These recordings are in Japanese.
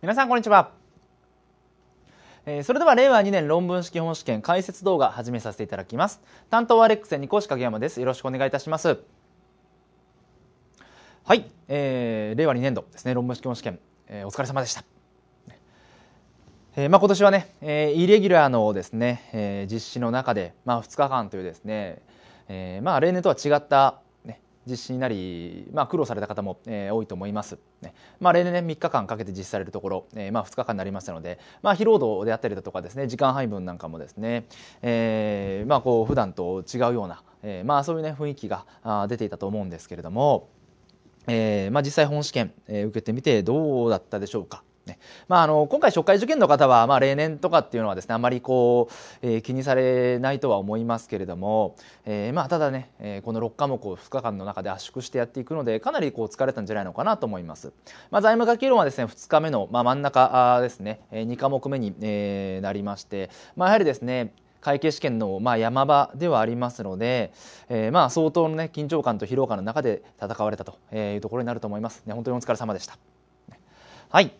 皆さんこんにちは、えー、それでは令和2年論文式本試験解説動画始めさせていただきます担当はレックスニ講師影山ですよろしくお願いいたしますはい、えー、令和2年度ですね論文式本試験、えー、お疲れ様でしたえーまあ、今年はね、えー、イレギュラーのですね、えー、実施の中で、まあ、2日間というですね、えーまあ、例年とは違った実施になり、まあ、苦労された方も、えー、多いと思います、ねまあ、例年、ね、3日間かけて実施されるところ、えーまあ、2日間になりましたので、まあ、疲労度であったりだとかですね時間配分なんかもですね、えーまあ、こう普段と違うような、えーまあ、そういう、ね、雰囲気があ出ていたと思うんですけれども、えーまあ、実際本試験、えー、受けてみてどうだったでしょうか。ね。まあ、あの、今回、初回受験の方は、まあ、例年とかっていうのはですね、あまりこう、えー、気にされないとは思いますけれども、えー、まあ、ただね、えー、この6科目を2日間の中で圧縮してやっていくので、かなりこう、疲れたんじゃないのかなと思います。まあ、財務課議論はですね、2日目の、まあ、真ん中ですね、2科目目に、えー、なりまして、まあ、やはりですね、会計試験のまあ山場ではありますので、えー、まあ相当の、ね、緊張感と疲労感の中で戦われたというところになると思います。ね、本当にお疲れ様でした。はい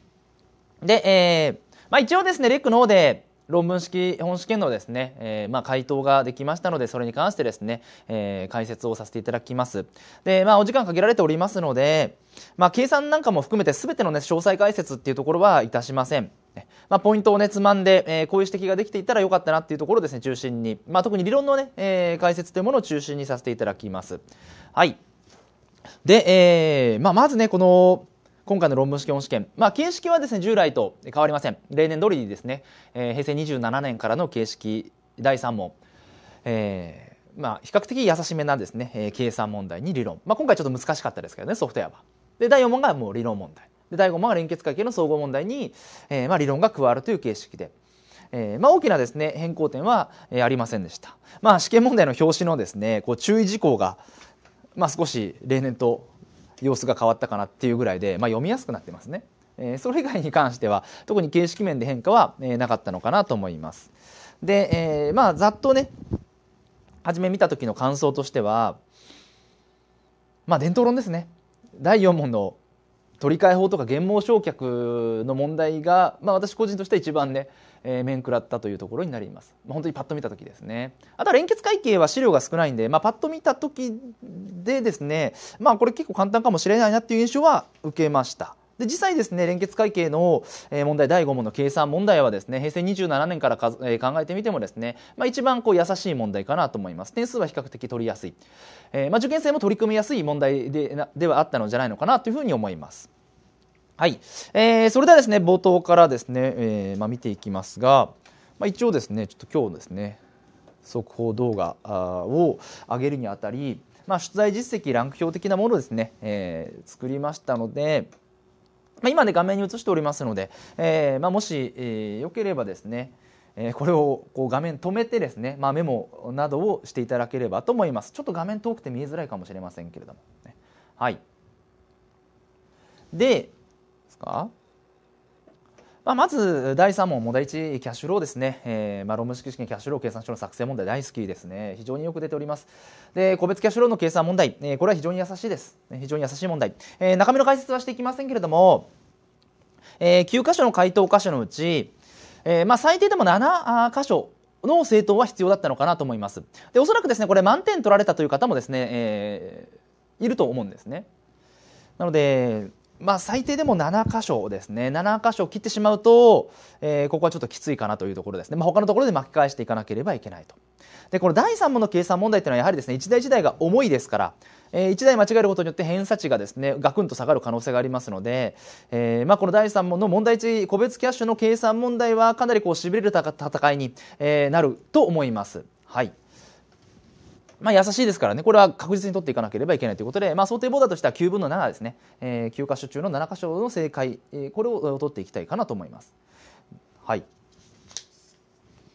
で、えー、まあ、一応ですね、レックの方で、論文式本試験のですね、えー、まあ回答ができましたのでそれに関してですね、えー、解説をさせていただきますでまあお時間限られておりますので、まあ、計算なんかも含めてすべてのね詳細解説っていうところはいたしませんまあ、ポイントをねつまんで、えー、こういう指摘ができていたらよかったなっていうところをですね中心に、まあ、特に理論のね、えー、解説というものを中心にさせていただきますはいで、えーまあ、まずねこの今回の論文試験本試験、まあ、形式はですね従来と変わりません例年通りにですね、えー、平成27年からの形式第3問、えーまあ、比較的優しめなんですね、えー、計算問題に理論、まあ、今回ちょっと難しかったですけどねソフトウェアは。で第4問がもう理論問題で第5問が連結会計の総合問題に、えーまあ、理論が加わるという形式で。えーまあ、大きなですね変更点は、えー、ありませんでした、まあ、試験問題の表紙のですねこう注意事項が、まあ、少し例年と様子が変わったかなっていうぐらいで、まあ、読みやすくなってますね。えそれ以外に関しては特に形式面で変化は、えなかったのかなと思います。で、えー、まあざっとね初め見た時の感想としてはまあ伝統論ですね。第4問の取り替え法とか減毛償却の問題が、まあ、私個人としては一番ねえー、面食らったというところになります。まあ、本当にパッと見た時ですね。あとは連結会計は資料が少ないんで、まあ、パッと見た時でですね、まあ、これ結構簡単かもしれないなっていう印象は受けました。で実際ですね連結会計の問題第5問の計算問題はですね平成27年からえー、考えてみてもですね、まあ、一番こう優しい問題かなと思います点数は比較的取りやすい、えー、まあ、受験生も取り組みやすい問題でではあったのじゃないのかなというふうに思います。はい、えー、それではですね冒頭からですね、えーまあ、見ていきますが、まあ、一応ですねちょっと今日ですね速報動画を上げるにあたり、まあ、出題実績ランク表的なものをですね、えー、作りましたので、まあ、今ね画面に映しておりますので、えーまあ、もし、えー、よければですねえこれをこう画面止めてですね、まあ、メモなどをしていただければと思いますちょっと画面遠くて見えづらいかもしれませんけれども、ね、はいで、ますかまあ、まず第3問、問題1、キャッシュローですね、えーまあ、ロム式験、キャッシュロー計算書の作成問題、大好きですね、非常によく出ております、で個別キャッシュローの計算問題、えー、これは非常に優しいです、非常に優しい問題、えー、中身の解説はしていきませんけれども、えー、9箇所の回答箇所のうち、えーまあ、最低でも7箇所の正答は必要だったのかなと思います、でおそらくですねこれ、満点取られたという方もですね、えー、いると思うんですね。なのでまあ、最低でも7箇所ですね、7箇所切ってしまうと、えー、ここはちょっときついかなというところですね、まあ、他のところで巻き返していかなければいけないと。でこの第3問の計算問題というのはやはりですね1台1台が重いですから、えー、1台間違えることによって偏差値がですねガクンと下がる可能性がありますので、えーまあ、この第3問の問題値個別キャッシュの計算問題はかなりこうしびれる戦いに、えなると思います。はいまあ、優しいですからね、これは確実に取っていかなければいけないということで、まあ、想定ボーダーとしては9分の7ですね、えー、9箇所中の7箇所の正解、えー、これを取っていきたいかなと思います。はい、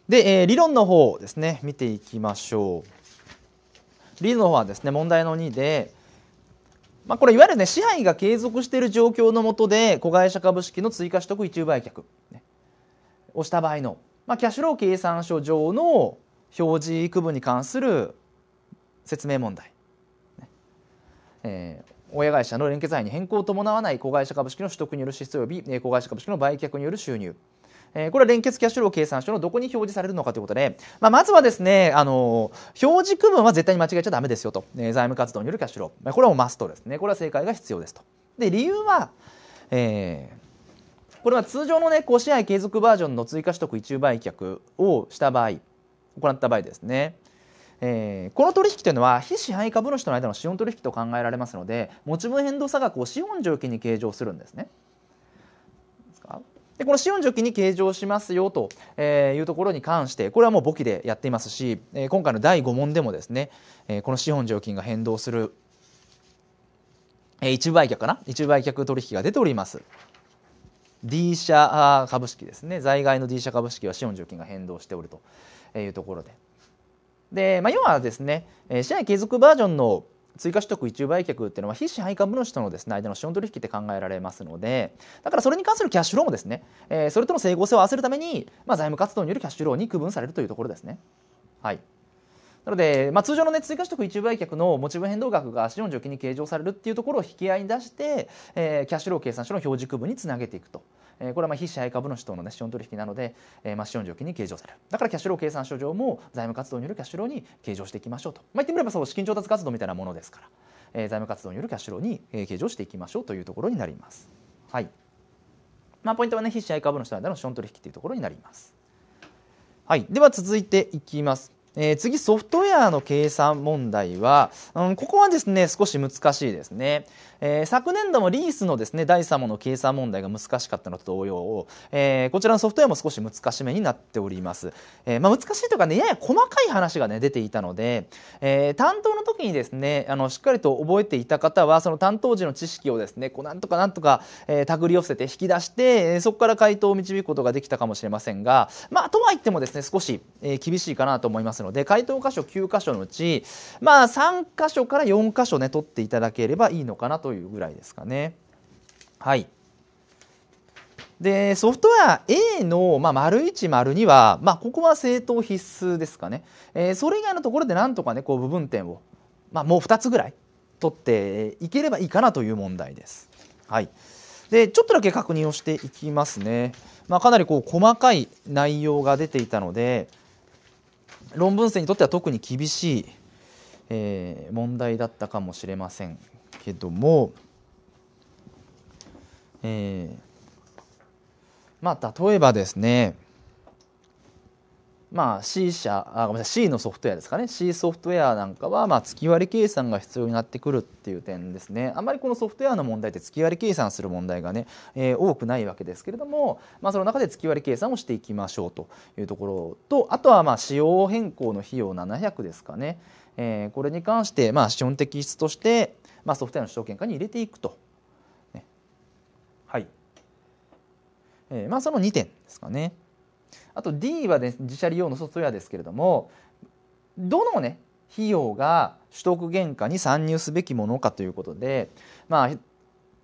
で、えー、理論の方ですね、見ていきましょう。理論の方はですね、問題の2で、まあ、これいわゆるね支配が継続している状況のもとで子会社株式の追加取得一部売却、ね、をした場合の、まあ、キャッシュロー計算書上の表示区分に関する説明問題、ね、えー、親会社の連結財に変更を伴わない子会社株式の取得による支出及び子会社株式の売却による収入えこれは連結キャッシュロー計算書のどこに表示されるのかということで、まあ、まずはですね、あの表示区分は絶対に間違えちゃだめですよと、え財務活動によるキャッシュロー、これはもうマストですね、これは正解が必要ですと。で理由は、えー、これは通常の、ね、5試合継続バージョンの追加取得一部売却をした場合、行った場合ですね、えー、この取引というのは非支配株主との間の資本取引と考えられますので持ち分変動差額を資本上記に計上するんですね。でこの資本除金に計上しますよというところに関してこれはもう簿記でやっていますし今回の第5問でもですねこの資本除金が変動する一部売却かな一部売却取引が出ております D 社株式ですね在外の D 社株式は資本除金が変動しておるというところで。で、まあ、要はですね、えー、シェア継続バージョンの追加取得一売却っていうのは非支配株主とのですね間の資本取引って考えられますのでだからそれに関するキャッシュローもですね、えー、それとの整合性を合わせるために、まあ、財務活動によるキャッシュローに区分されるというところですね。はいなので、まあ、通常の、ね、追加取得一部売却の持ち分変動額が資本除金に計上されるっていうところを引き合いに出して、えー、キャッシュロー計算書の表示区分につなげていくと。えこれはまあ非支配株主等の、ね、資本取引なので、えー、まあ資本状況に計上されるだからキャッシュロー計算書上も財務活動によるキャッシュローに計上していきましょうと、まあ、言ってみればそう資金調達活動みたいなものですから、えー、財務活動によるキャッシュローに、え計上していきましょうというところになります。はいまあ、ポイントは、ね、非支配株主との資本取引というところになります。はい、では続いていきます。えー、次、ソフトウェアの計算問題は、うん、ここはですね、少し難しいですね。えー、昨年度もリースのですね、第3問の計算問題が難しかったのと同様、えー、こちらのソフトウェアも少し難しめになっております。えまあ、難しいというかね、やや細かい話がね、出ていたので、え担当の時にですね、あの、しっかりと覚えていた方は、その担当時の知識をですね、こう、なんとかなんとか、え手繰り寄せて引き出して、えそこから回答を導くことができたかもしれませんが、まあ、とはいってもですね、少し、え厳しいかなと思いますので回答箇所9箇所のうちまあ3箇所から4箇所ね取っていただければいいのかなというぐらいですかね。はいでソフトウェア A の、まあ、丸1丸2は、まあ、ここは正当必須ですかね、えー、それ以外のところでなんとかねこう部分点を、まあ、もう2つぐらい取っていければいいかなという問題です。はい、でちょっとだけ確認をしていきますね。まあ、かなりこう細かい内容が出ていたので、論文生にとっては特に厳しい、えー、問題だったかもしれませんけども、えー、まあ例えばですねまあ、C 社あごめんなさい C のソフトウェアですかね C ソフトウェアなんかはまあ月割り計算が必要になってくるっていう点ですねあんまりこのソフトウェアの問題って月割り計算する問題がね、えー、多くないわけですけれども、まあ、その中で月割り計算をしていきましょうというところとあとはまあ仕様変更の費用700ですかね、えー、これに関してまあ資本的質として、まあ、ソフトウェアの主導権化に入れていくと。ね、はい、えー、まあその2点ですかね。あと D は、ね、自社利用のソフトウェアですけれどもどのね費用が取得原価に参入すべきものかということで、まあ、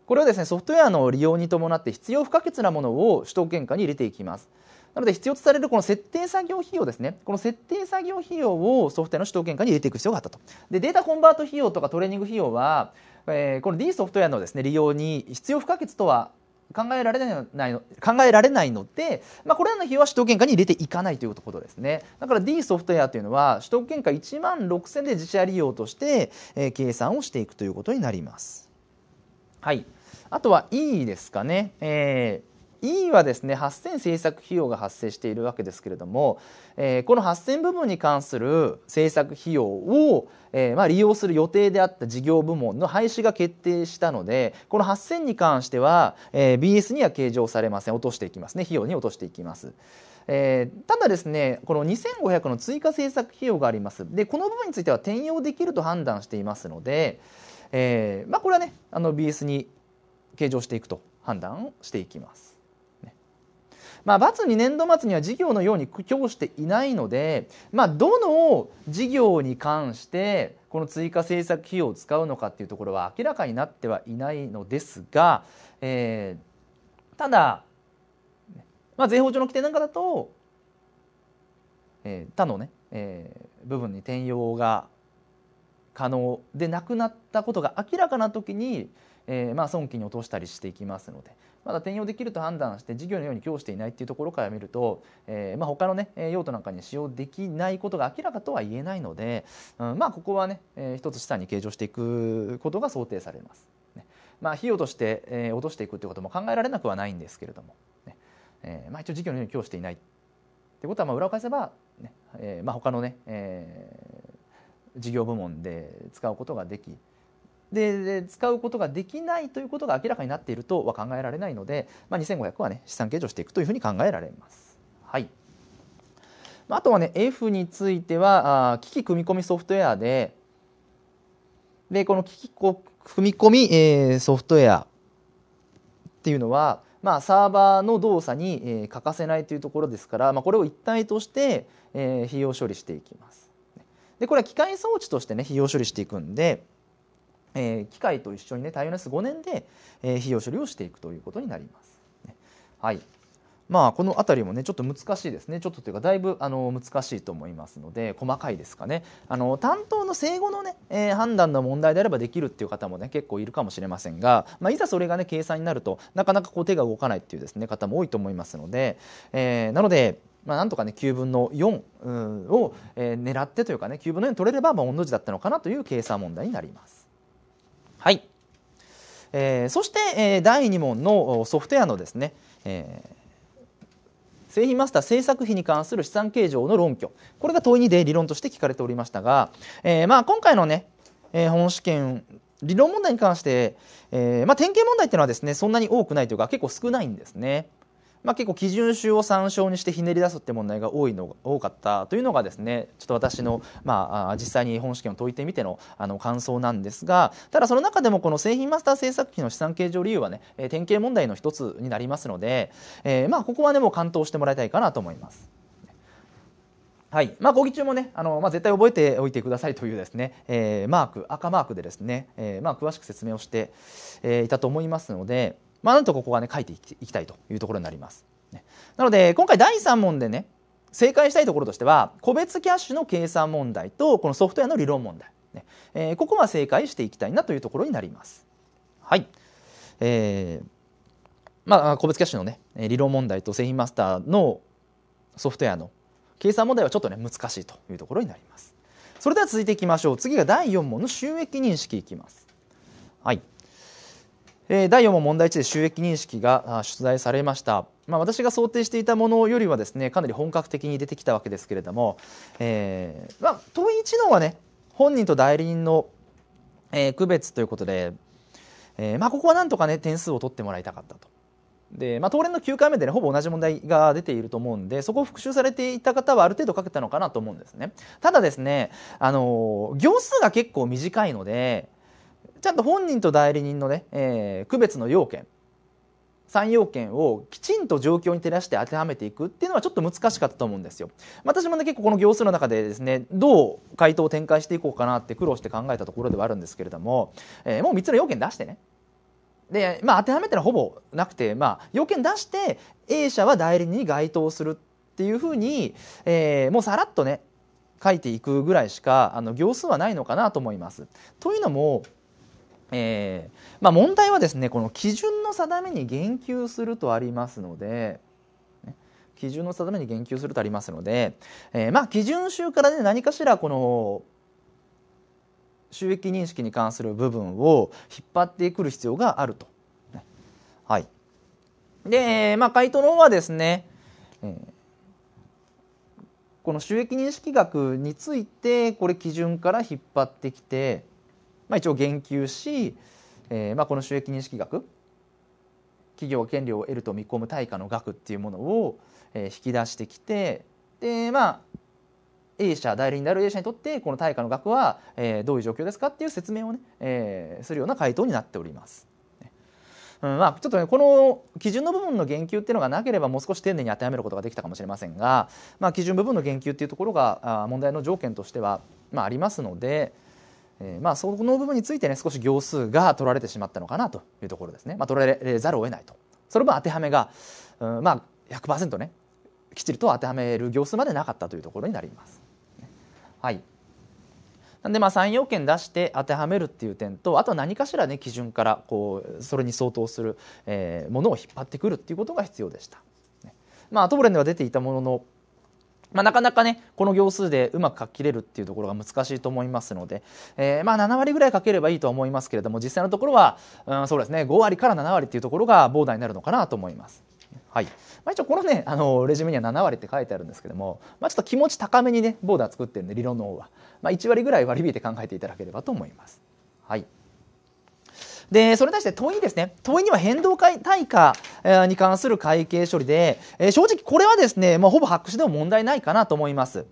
これはですねソフトウェアの利用に伴って必要不可欠なものを取得原価に入れていきます。なので必要とされるこの設定作業費用ですね、この設定作業費用をソフトウェアの主導権価に入れていく必要があったと。で、データコンバート費用とかトレーニング費用は、えー、この D ソフトウェアのですね利用に必要不可欠とは考えられないの考えられないので、まあ、これらの費用は首都圏下に入れていかないということですねだから D ソフトウェアというのは首都圏下1万6000で自社利用として、え計算をしていくということになります。はい、あとは E ですかね、えー E はですね8000制作費用が発生しているわけですけれども、えー、この8000部門に関する制作費用を、えー、まあ、利用する予定であった事業部門の廃止が決定したのでこの8000に関しては、えー、BS には計上されません落としていきますね費用に落としていきます。えー、ただですねこの2500の追加制作費用がありますでこの部分については転用できると判断していますので、えーまあ、これはねあの BS に計上していくと判断していきます。まあ、罰に年度末には事業のように苦境していないので、まあ、どの事業に関してこの追加政策費用を使うのかっていうところは明らかになってはいないのですが、えー、ただ、まあ、税法上の規定なんかだと、えー、他のね、えー、部分に転用が可能でなくなったことが明らかな時に、えーまあ、損金に落としたりしていきますので、まだ転用できると判断して事業のように供していないっていうところから見ると、えー、まあ、他の、ね、用途なんかに使用できないことが明らかとは言えないので、うん、まあ、ここはね、えー、一つ資産に計上していくことが想定されます。ね、まあ、費用として、えー、落としていくということも考えられなくはないんですけれども、ねえーまあ、一応事業のように供していないってことはまあ裏を返せばね、えーまあ、他のね、えー、事業部門で使うことができで使うことができないということが明らかになっているとは考えられないので、まあ、2500は、ね、資産計上していくというふうに考えられます。はいあとはね F についてはあ機器組み込みソフトウェアででこの機器組み込み、えー、ソフトウェアっていうのは、まあ、サーバーの動作に、えー、欠かせないというところですから、まあ、これを一体として、えー、費用処理していきます。でこれは機械装置としてね費用処理していくんで。え機械と一緒にね耐用ナス5年で、え費用処理をしていくということになります。はいまあ、この辺りもねちょっと難しいですねちょっとというかだいぶあの難しいと思いますので細かいですかねあの担当の生後のね、えー、判断の問題であればできるっていう方もね結構いるかもしれませんが、まあ、いざそれがね計算になるとなかなかこう手が動かないっていうですね方も多いと思いますので、えー、なのでまあ、なんとかね9分の4を、えー、狙ってというかね9分の4取れれば、まあ、御の字だったのかなという計算問題になります。はい、えー、そして、えー、第2問のソフトウェアのですね、えー製品マスター制作費に関する資産計上の論拠これが問い2で理論として聞かれておりましたが、えーまあ、今回のね、えー、本試験理論問題に関して、えーまあ、典型問題っていうのはですねそんなに多くないというか結構少ないんですね。まあ、結構基準集を参照にしてひねり出すって問題が多いの多かったというのがですねちょっと私の、まあ、実際に本試験を解いてみてのあの感想なんですがただその中でもこの製品マスター製作機の資産計上理由はね、え典型問題の一つになりますので、えー、まあここはねもう完登してもらいたいかなと思います。はいまあ、講義中もねあの、まあ、絶対覚えておいてくださいというですね、えー、マーク赤マークでですね、えーまあ、詳しく説明をして、えー、いたと思いますので。まあ、なんとここはね書いていきたいというところになります。ね、なので今回第3問でね正解したいところとしては個別キャッシュの計算問題とこのソフトウェアの理論問題、ねえー、ここは正解していきたいなというところになります。はい、えーまあ、個別キャッシュの、ね、理論問題と製品マスターのソフトウェアの計算問題はちょっとね難しいというところになります。それでは続いていきましょう次が第4問の収益認識いきます。はいえ第4問問題1で収益認識が出題されました、まあ、私が想定していたものよりはですねかなり本格的に出てきたわけですけれども、えー、まあ、問い1のはね本人と代理人の、え区別ということで、えー、まあ、ここはなんとかね点数を取ってもらいたかったと。でまあ、当連の9回目で、ね、ほぼ同じ問題が出ていると思うんでそこを復習されていた方はある程度書けたのかなと思うんですねただですね、あのー、行数が結構短いのでちゃんと本人と代理人のね、えー、区別の要件3要件をきちんと状況に照らして当てはめていくっていうのはちょっと難しかったと思うんですよ。私もね結構この行数の中でですねどう回答を展開していこうかなって苦労して考えたところではあるんですけれども、えー、もう3つの要件出してねで、まあ、当てはめてのはほぼなくて、まあ、要件出して A 社は代理人に該当するっていうふうに、えー、もうさらっとね書いていくぐらいしかあの行数はないのかなと思います。というのもえーまあ、問題はですねこの基準の定めに言及するとありますので基準の定めに言及するとありますので、えーまあ、基準集からね何かしらこの収益認識に関する部分を引っ張ってくる必要があると。はい、で、まあ、回答の方はですね、えーこの収益認識額についてこれ基準から引っ張ってきてまあ、一応言及し、えーまあ、この収益認識額企業権利を得ると見込む対価の額っていうものを、えー、引き出してきてでまあ A 社代理人である A 社にとってこの対価の額は、えー、どういう状況ですかっていう説明をね、えー、するような回答になっております。うんまあ、ちょっとねこの基準の部分の言及っていうのがなければもう少し丁寧に当てはめることができたかもしれませんが、まあ、基準部分の言及っていうところが問題の条件としては、まあ、ありますので、えー、まあ、その部分についてね少し行数が取られてしまったのかなというところですね、まあ、取られざるを得ないとその分当てはめが、うん、まあ100%ねきっちりと当てはめる行数までなかったというところになります。はいなんでまあ3要件出して当てはめるっていう点とあとは何かしらね基準からこうそれに相当する、えものを引っ張ってくるっていうことが必要でした。まあ、アトボレンでは出ていたもののまあ、なかなかねこの行数でうまく書き切れるっていうところが難しいと思いますので、えー、まあ7割ぐらい書ければいいとは思いますけれども実際のところは、うん、そうですね5割から7割っていうところがボーダーになるのかなと思います。はいまあ、一応このねあのレジュメには7割って書いてあるんですけども、まあ、ちょっと気持ち高めにねボーダー作ってるんで理論の方は、まあ、1割ぐらい割り引いて考えていただければと思います。はいでそれに対して問いですね問いには変動対価に関する会計処理で、え正直これはですね、まあ、ほぼ白紙でも問題ないかなと思います。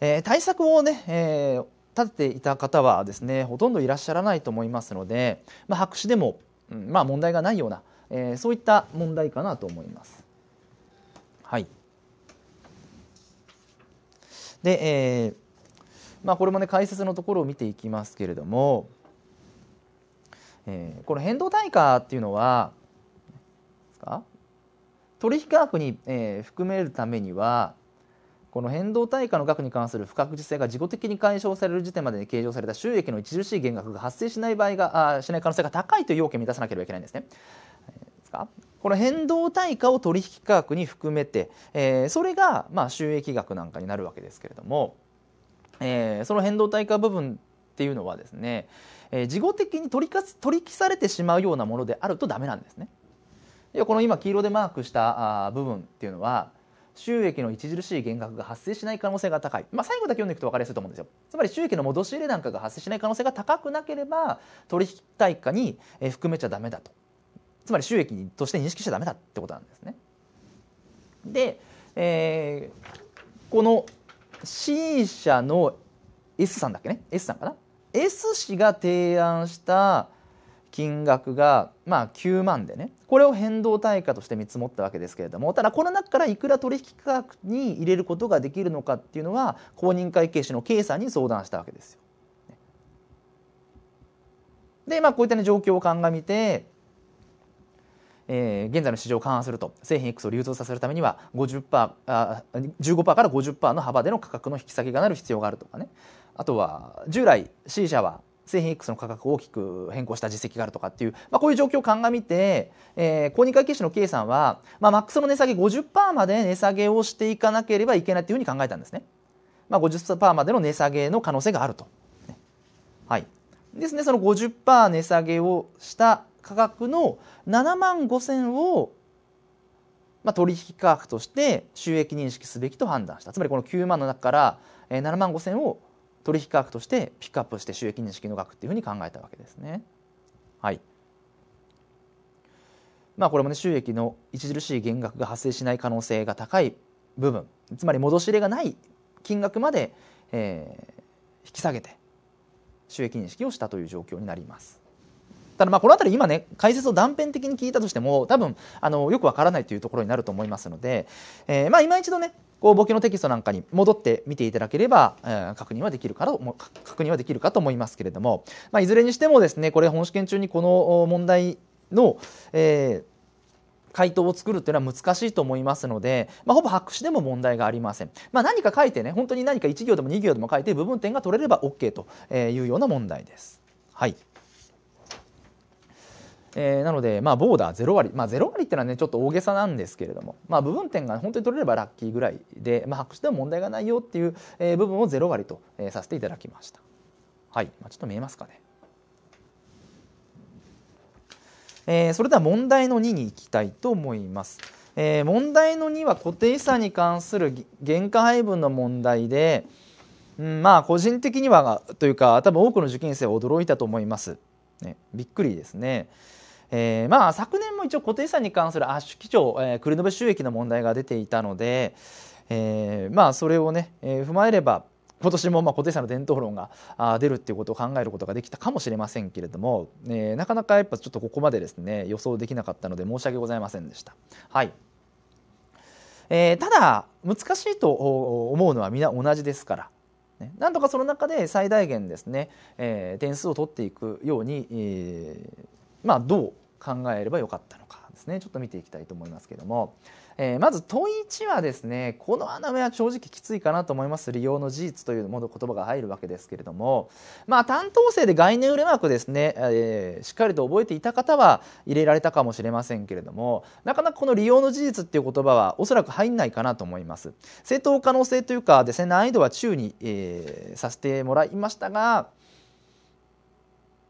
え対策をね、え立てていた方はですねほとんどいらっしゃらないと思いますので、まあ、白紙でも、まあ、問題がないような、えそういった問題かなと思います。はいでえーまあ、これもね解説のところを見ていきますけれども、えー、この変動対価っていうのは取引価格に、えー、含めるためにはこの変動対価の額に関する不確実性が自己的に解消される時点までに計上された収益の著しい減額が発生しない場合があしない可能性が高いという要件を満たさなければいけないんですね。この変動対価を取引価格に含めて、えー、それがまあ収益額なんかになるわけですけれども、えー、その変動対価部分っていうのはですね、えー、事後的に取りかす取り消されてしまうようなものであるとダメなんですね。でこの今黄色でマークしたあ部分っていうのは収益の著しい減額が発生しない可能性が高い、まあ、最後だけ読んでいくと分かりやすいと思うんですよつまり収益の戻し入れなんかが発生しない可能性が高くなければ取引対価に含めちゃダメだとつまり収益として認識しちゃダメだってことなんですねで、えー、この C 社の S さんだっけね S さんかな S 氏が提案した金額が、まあ、9万でねこれを変動対価として見積もったわけですけれどもただこの中からいくら取引価格に入れることができるのかっていうのは公認会計士の K さんに相談したわけですよ。でまあこういった、状況を鑑みてえー、現在の市場を勘案すると製品 X を流通させるためには50%あ15%から50%の幅での価格の引き下げがなる必要があるとかねあとは従来 C 社は製品 X の価格を大きく変更した実績があるとかっていう、まあ、こういう状況を鑑みて、えー、公認会計士の K さんは、まあ、マックスの値下げ50%まで値下げをしていかなければいけないというふうに考えたんですね、まあ、50%までの値下げの可能性があると、はい、ですねその50%値下げをした価格の7万5000をまあ、取引価格として収益認識すべきと判断したつまりこの9万の中から7万5000を取引価格としてピックアップして収益認識の額っていうふうに考えたわけですね。はいまあ、これもね収益の著しい減額が発生しない可能性が高い部分つまり戻し入れがない金額まで、えー、引き下げて収益認識をしたという状況になります。ただまあこの辺り今ね解説を断片的に聞いたとしても多分あのよくわからないというところになると思いますので、えー、まあ今一度ね公募記のテキストなんかに戻って見ていただければ、え確認はできるかと確認はできるかと思いますけれども、まあ、いずれにしてもですねこれ本試験中にこの問題の、えー回答を作るというのは難しいと思いますので、まあ、ほぼ白紙でも問題がありません、まあ、何か書いてね本当に何か1行でも2行でも書いて部分点が取れれば OK というような問題です。はいえー、なので、まあ、ボーダー0割、まあ、0割っていうのはねちょっと大げさなんですけれども、まあ、部分点が本当に取れればラッキーぐらいで、まあ、白紙でも問題がないよっていう、えー、部分を0割と、えー、させていただきました。はい、まあ、ちょっと見えますかね。えー、それでは問題の2に行きたいと思います。えー、問題の2は固定資産に関する原価配分の問題で、うん、まあ個人的にはというか多分多くの受験生は驚いたと思います。ね、びっくりですね。えー、まあ昨年も一応固定資産に関する圧縮基調、えー、繰延収益の問題が出ていたので、えー、まあそれをね、えー、踏まえれば今年もまあ固定資産の伝統論が出るっていうことを考えることができたかもしれませんけれども、えー、なかなかやっぱちょっとここまでですね予想できなかったので申し訳ございませんでした。はいえー、ただ難しいと思うのは皆同じですから。ね、なんとかその中で最大限ですね、えー、点数を取っていくように、えー、まあ、どう考えればよかったのかですねちょっと見ていきたいと思いますけども、えー、まず問1はですねこの穴は正直きついかなと思います利用の事実というもの言葉が入るわけですけれども、まあ、担当生で概念うまくですね、えー、しっかりと覚えていた方は入れられたかもしれませんけれどもなかなかこの利用の事実っていう言葉はおそらく入んないかなと思います正当可能性というかですね難易度は中に、えー、させてもらいましたが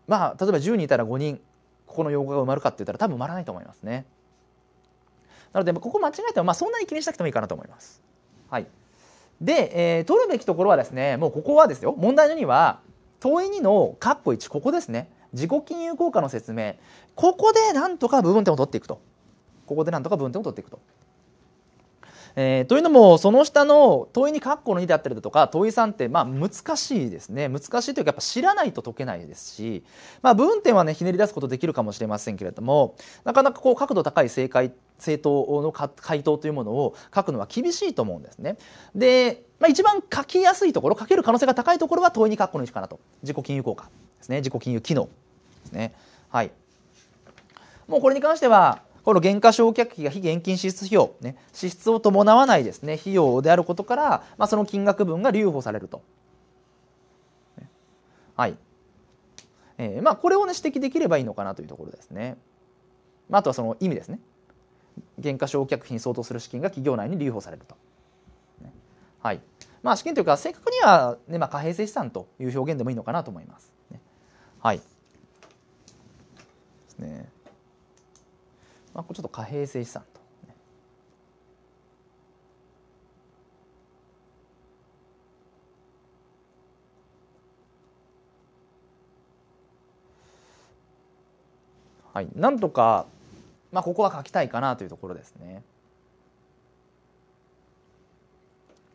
まあ、例えば10人いたら5人ここの用語が埋まるかって言ったら多分埋まらないと思いますね。なのでここ間違えてもまあそんなに気にしなくてもいいかなと思います。はい、で、えー、取るべきところはですねもうここはですよ問題の2は問い2のカッコ1ここですね自己金融効果の説明ここでなんとか部分点を取っていくとここでなんとか部分点を取っていくと。えー、というのもその下の問いに括弧の2であったりだとか問い3ってまあ難しいですね難しいというかやっぱ知らないと解けないですし、まあ、文点はねひねり出すことできるかもしれませんけれどもなかなかこう角度高い正解政党の回答というものを書くのは厳しいと思うんですね。で、まあ、一番書きやすいところ書ける可能性が高いところは問いに括弧の1かなと自己金融効果ですね自己金融機能ですね。はい、もうこれに関してはこの減価償却費が非現金支出費用、ね、支出を伴わないですね費用であることから、まあ、その金額分が留保されると。はいえーまあ、これを、ね、指摘できればいいのかなというところですね。まあ、とはその意味ですね。減価償却費に相当する資金が企業内に留保されると。はいまあ、資金というか正確にはね、まあ、貨幣性資産という表現でもいいのかなと思います。ね、はいですねまあ、これちょっと貨幣税資産と。はい、なんとか、まあ、ここは書きたいかなというところですね。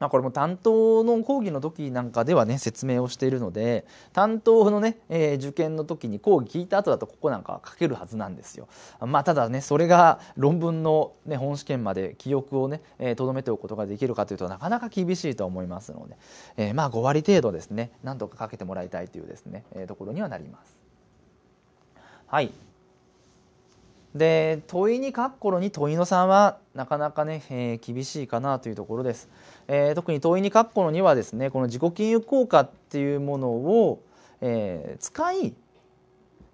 まあ、これも担当の講義の時なんかではね説明をしているので担当のね、えー、受験の時に講義聞いた後だとここなんか書けるはずなんですよ。まあ、ただねそれが論文の、ね、本試験まで記憶をねとど、えー、めておくことができるかというとなかなか厳しいと思いますので、えー、まあ5割程度ですね何とかかけてもらいたいというですね、えー、ところにはなります。はいで問いに書く頃に問いの3はなかなかね、えー、厳しいかなというところです、えー、特に問いに書く頃にはですねこの自己金融効果っていうものを、えー、使い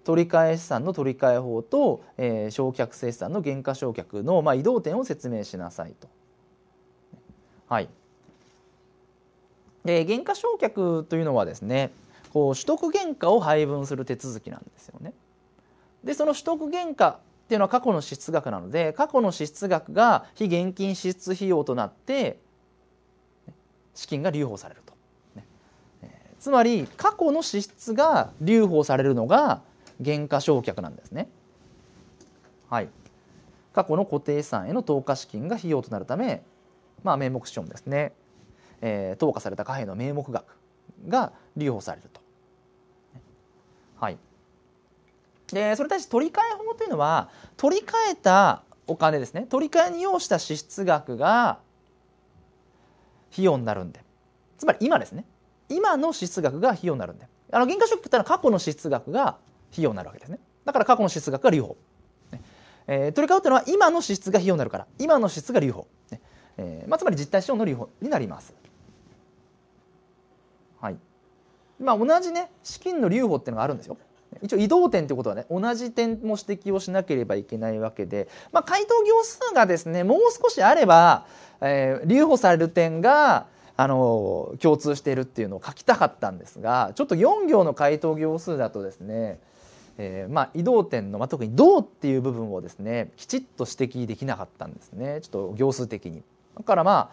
取り替え資産の取り替え法と、えー、償却性資産の減価償却の、まあ、移動点を説明しなさいと。はい、で減価償却というのはですねこう取得原価を配分する手続きなんですよね。でその取得原価っていうのは過去の支出額なので過去の支出額が非現金支出費用となって資金が留保されると、ね、つまり過去の支出が留保されるのが減価償却なんですね。はい、過去の固定資産への投下資金が費用となるため、まあ、名目資本ですね、えー、投下された貨幣の名目額が留保されると。はい、でそれに対して取り替え法というのは取り替えたお金ですね取り替えに要した支出額が費用になるんでつまり今ですね今の支出額が費用になるんであのョ価償とってのは過去の支出額が費用になるわけですねだから過去の支出額が留保、ねえー、取り替えというのは今の支出が費用になるから今の支出が留保、ねえーまあ、つまり実態資本の留保になります。はいまあ、同じね資金の留保っていうのがあるんですよ。一応移動点ということはね同じ点も指摘をしなければいけないわけで、まあ、回答行数がですねもう少しあれば、えー、留保される点があの共通しているっていうのを書きたかったんですがちょっと4行の回答行数だとですね、えー、まあ、移動点の、まあ、特に「どう」っていう部分をですねきちっと指摘できなかったんですねちょっと行数的に。だからまあ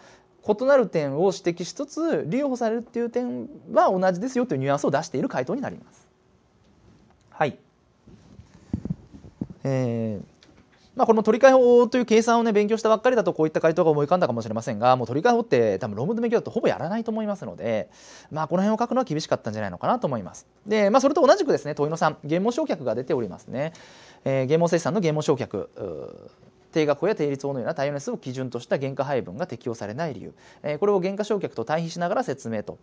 異なる点を指摘しつつ留保されるっていう点は同じですよというニュアンスを出している回答になります。はいえーまあ、この取り替え法という計算をね勉強したばっかりだとこういった回答が思い浮かんだかもしれませんがもう取替法って多分論文の勉強だとほぼやらないと思いますので、まあ、この辺を書くのは厳しかったんじゃないのかなと思いますで、まあ、それと同じくですね問いの3言語償却が出ておりますね、えー、言語生産の言語償却定額や定率法のような対応年数を基準とした原価配分が適用されない理由、えー、これを原価償却と対比しながら説明と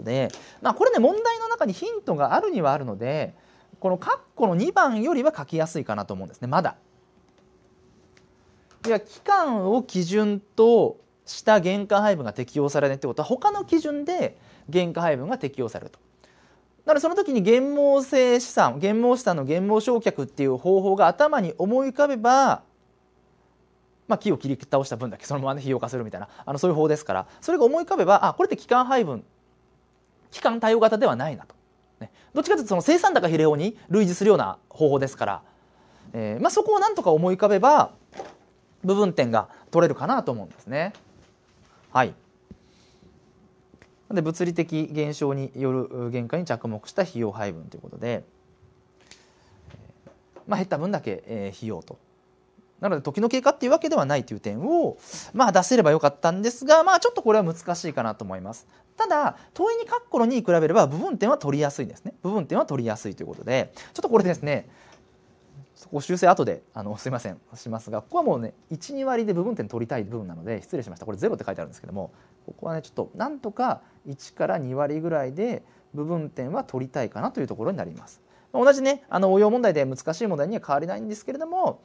で、まあ、これね問題の中にヒントがあるにはあるのでこの括弧の2番よりは書きやすいかなと思うんですねまだ。では期間を基準とした原価配分が適用されないってことは他の基準で原価配分が適用されると。なのでその時に減毛性資産減毛資産の減毛償却っていう方法が頭に思い浮かべば、まあ、木を切り倒した分だけそのまま、ね、費用化するみたいなあのそういう法ですからそれが思い浮かべばあこれって期間配分期間対応型ではないなとどっちかというとその生産高比例法に類似するような方法ですから、えーまあ、そこをなんとか思い浮かべば部分点が取れるかなと思うんですね。はいで物理的現象による限界に着目した費用配分ということで、まあ、減った分だけ、えー、費用となので時の経過っていうわけではないという点を、まあ、出せればよかったんですが、まあ、ちょっとこれは難しいかなと思います。ただ問いに弧の2に比べれば部分点は取りやすいですね部分点は取りやすいということでちょっとこれですねこ修正後であのすいませんしますがここはもうね12割で部分点取りたい部分なので失礼しましたこれ0って書いてあるんですけどもここはねちょっとなんとか1から2割ぐらいで部分点は取りたいかなというところになります。同じねあの応用問題で難しい問題には変わりないんですけれども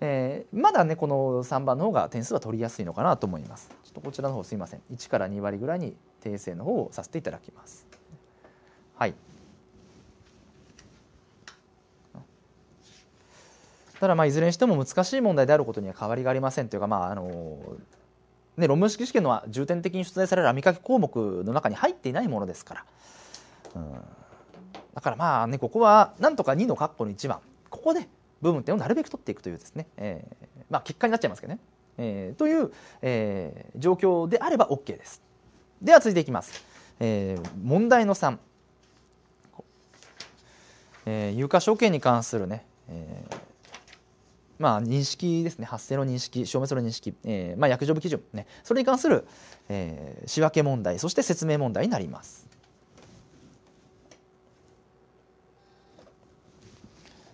えー、まだねこの3番の方が点数は取りやすいのかなと思いますちょっとこちらの方すいません1から2割ぐらいに訂正の方をさせていただきますはいただまあいずれにしても難しい問題であることには変わりがありませんというかまああのね、論文式試験のは重点的に出題される網掛け項目の中に入っていないものですから、うん、だからまあねここはなんとか2の括弧の1番ここで部分っていうのをなるべく取っていくというですね、えー、まあ、結果になっちゃいますけどね、えー、という、えー、状況であれば OK ですでは続いていきます、え問題の3、え有価証券に関するね、えまあ、認識ですね発生の認識証明する認識、えまあ、薬定部基準、ね、それに関する、え仕分け問題そして説明問題になります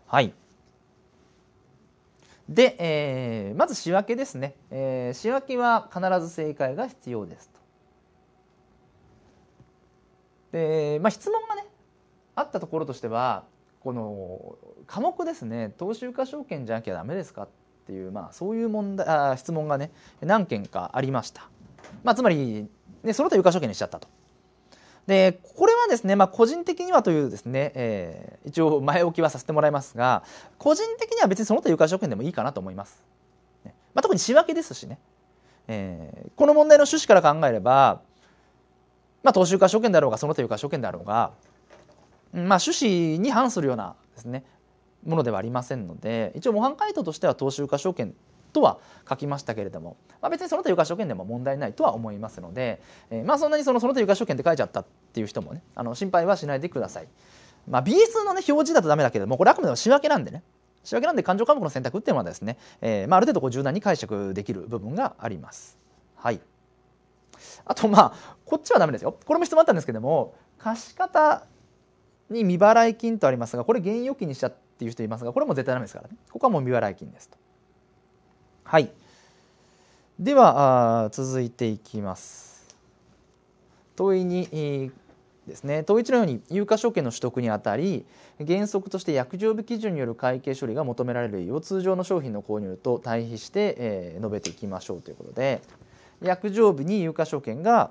はいで、えー、まず仕分けですね、えー、仕分けは必ず正解が必要ですと。で、まあ、質問がねあったところとしてはこの科目ですね投資有価証券じゃなきゃダメですかっていう、まあ、そういう問題あ質問がね何件かありました、まあ、つまり、ね、その他有価証券にしちゃったとでこれはですね、まあ、個人的にはというですね、えー、一応前置きはさせてもらいますが個人的には別にその他有価証券でもいいかなと思います、ね、まあ、特に仕分けですしね、えー、この問題の趣旨から考えれば、まあ、投資有価証券だろうがその他有価証券だろうが、まあ、趣旨に反するようなですねものではありませんので一応模範解答としては投資有価証券とは書きましたけれども、まあ、別にその他有価証券でも問題ないとは思いますので、えー、まあそんなにそのその他有価証券って書いちゃったっていう人もねあの心配はしないでください。まあ、b 数の、ね、表示だとダメだけどもこれあくまでも仕分けなんでね仕分けなんで勘定科目の選択っていうのはですね、えーまあ、ある程度こう柔軟に解釈できる部分があります。はいあとまあこっちはダメですよこれも質問あったんですけども貸方に未払い金とありますがこれ現預金にしちゃっていう人いますがこれも絶対ダメですからねここはもう未払い金ですと。はい。では続いていきます。問いに、えー、ですね統一のように有価証券の取得にあたり原則として約定日基準による会計処理が求められる理由を通常の商品の購入と対比して、えー、述べていきましょうということで約定部に有価証券が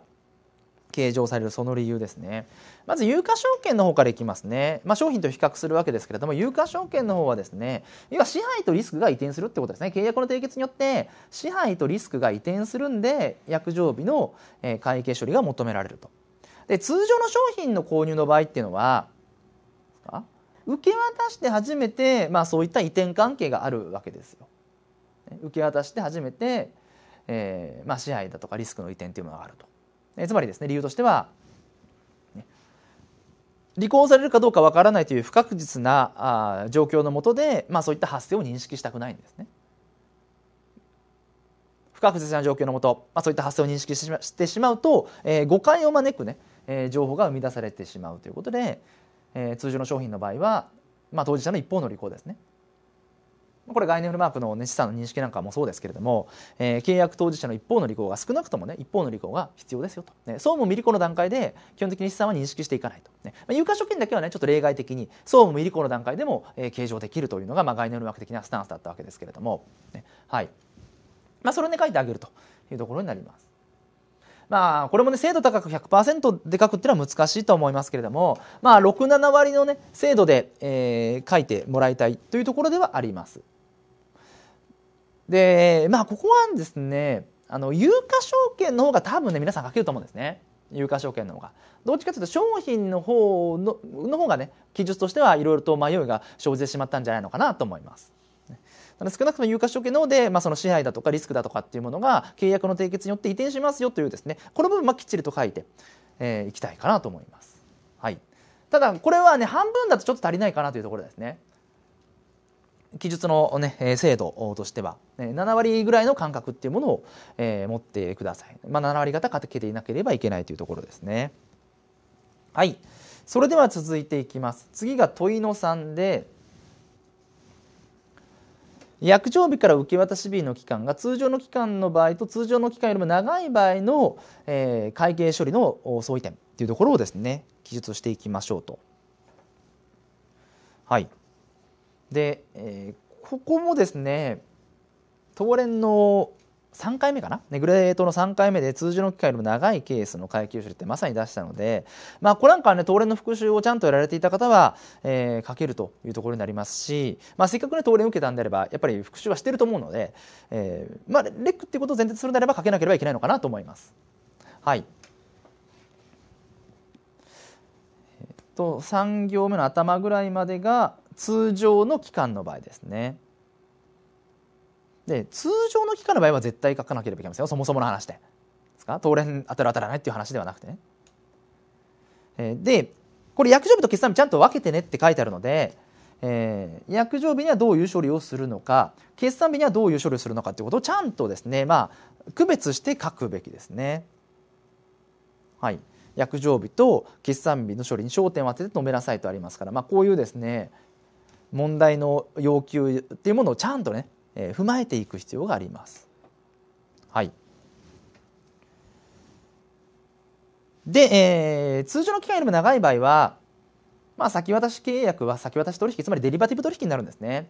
計上されるその理由ですねまず有価証券の方からいきますね、まあ、商品と比較するわけですけれども有価証券の方はですね要は支配とリスクが移転するってことですね契約の締結によって支配とリスクが移転するんで約定日の会計処理が求められるとで通常の商品の購入の場合っていうのは受け渡して初めて、まあ、そういった移転関係があるわけですよ。受け渡して初めて、えーまあ、支配だとかリスクの移転っていうものがあると。えつまりですね理由としては離婚されるかどうかわからないという不確実なあ状況のもとで、まあ、そういった発生を認識したくないんですね。不確実な状況のもと、まあ、そういった発生を認識してしまうと、えー、誤解を招くね、えー、情報が生み出されてしまうということで、えー、通常の商品の場合は、まあ、当事者の一方の履行ですねこれ概念フルマークの、資産の認識なんかもそうですけれども、えー、契約当事者の一方の履行が少なくともね一方の履行が必要ですよと、ね、総務未履行の段階で基本的に資産は認識していかないと、ねまあ、有価証券だけはねちょっと例外的に総務未履行の段階でも、えー、計上できるというのが、まあ、概念フルマーク的なスタンスだったわけですけれども、ね、はい、まあ、それをね書いてあげるというところになります。まあ、これもね、精度高く100%で書くっていうのは難しいと思いますけれども、まあ、6、7割のね、精度で、えー、書いてもらいたいというところではあります。で、まあ、ここはですね、あの、有価証券の方が多分ね、皆さん書けると思うんですね。有価証券の方が。どっちかというと商品の方のの方がね、記述としてはいろいろと迷いが生じてしまったんじゃないのかなと思います。ただ少なくとも有価証券の方で、まあ、その支配だとかリスクだとかっていうものが契約の締結によって移転しますよというですねこの部分まきっちりと書いてい、えー、きたいかなと思います。はい、ただこれはね半分だとちょっと足りないかなというところですね。記述の、ね、制度としては7割ぐらいの間隔っていうものを、えー、持ってください、まあ、7割方かけていなければいけないというところですねはいそれでは続いていきます次が問いの3で約定日から受け渡し日の期間が通常の期間の場合と通常の期間よりも長い場合の、えー、会計処理の相違点というところをですね記述していきましょうと。はい、で、えー、ここもですね東連の3回目かなネグレートの3回目で通常の機会よりも長いケースの階級種ってまさに出したので、まあ、これなんかはね東レの復習をちゃんとやられていた方は、えー、書けるというところになりますし、まあ、せっかくね東を受けたんであればやっぱり復習はしてると思うので、えーまあ、レックっていうことを前提するのであれば書けなければいけないのかなと思います。はいと3行目の頭ぐらいまでが通常の期間の場合ですね。で通常の期間の場合は絶対書かなければいけませんよそもそもの話でですか当連当たる当たらないっていう話ではなくてね、えー、でこれ約定日と決算日ちゃんと分けてねって書いてあるので、えー、薬定日にはどういう処理をするのか決算日にはどういう処理をするのかっていうことをちゃんとですねまあ区別して書くべきですねはい薬定日と決算日の処理に焦点を当てて止めなさいとありますから、まあ、こういうですね問題の要求っていうものをちゃんとねえ踏まえていく必要があります。はい。で、えー、通常の期間よりも長い場合は、まあ、先渡し契約は先渡し取引つまりデリバティブ取引になるんですね。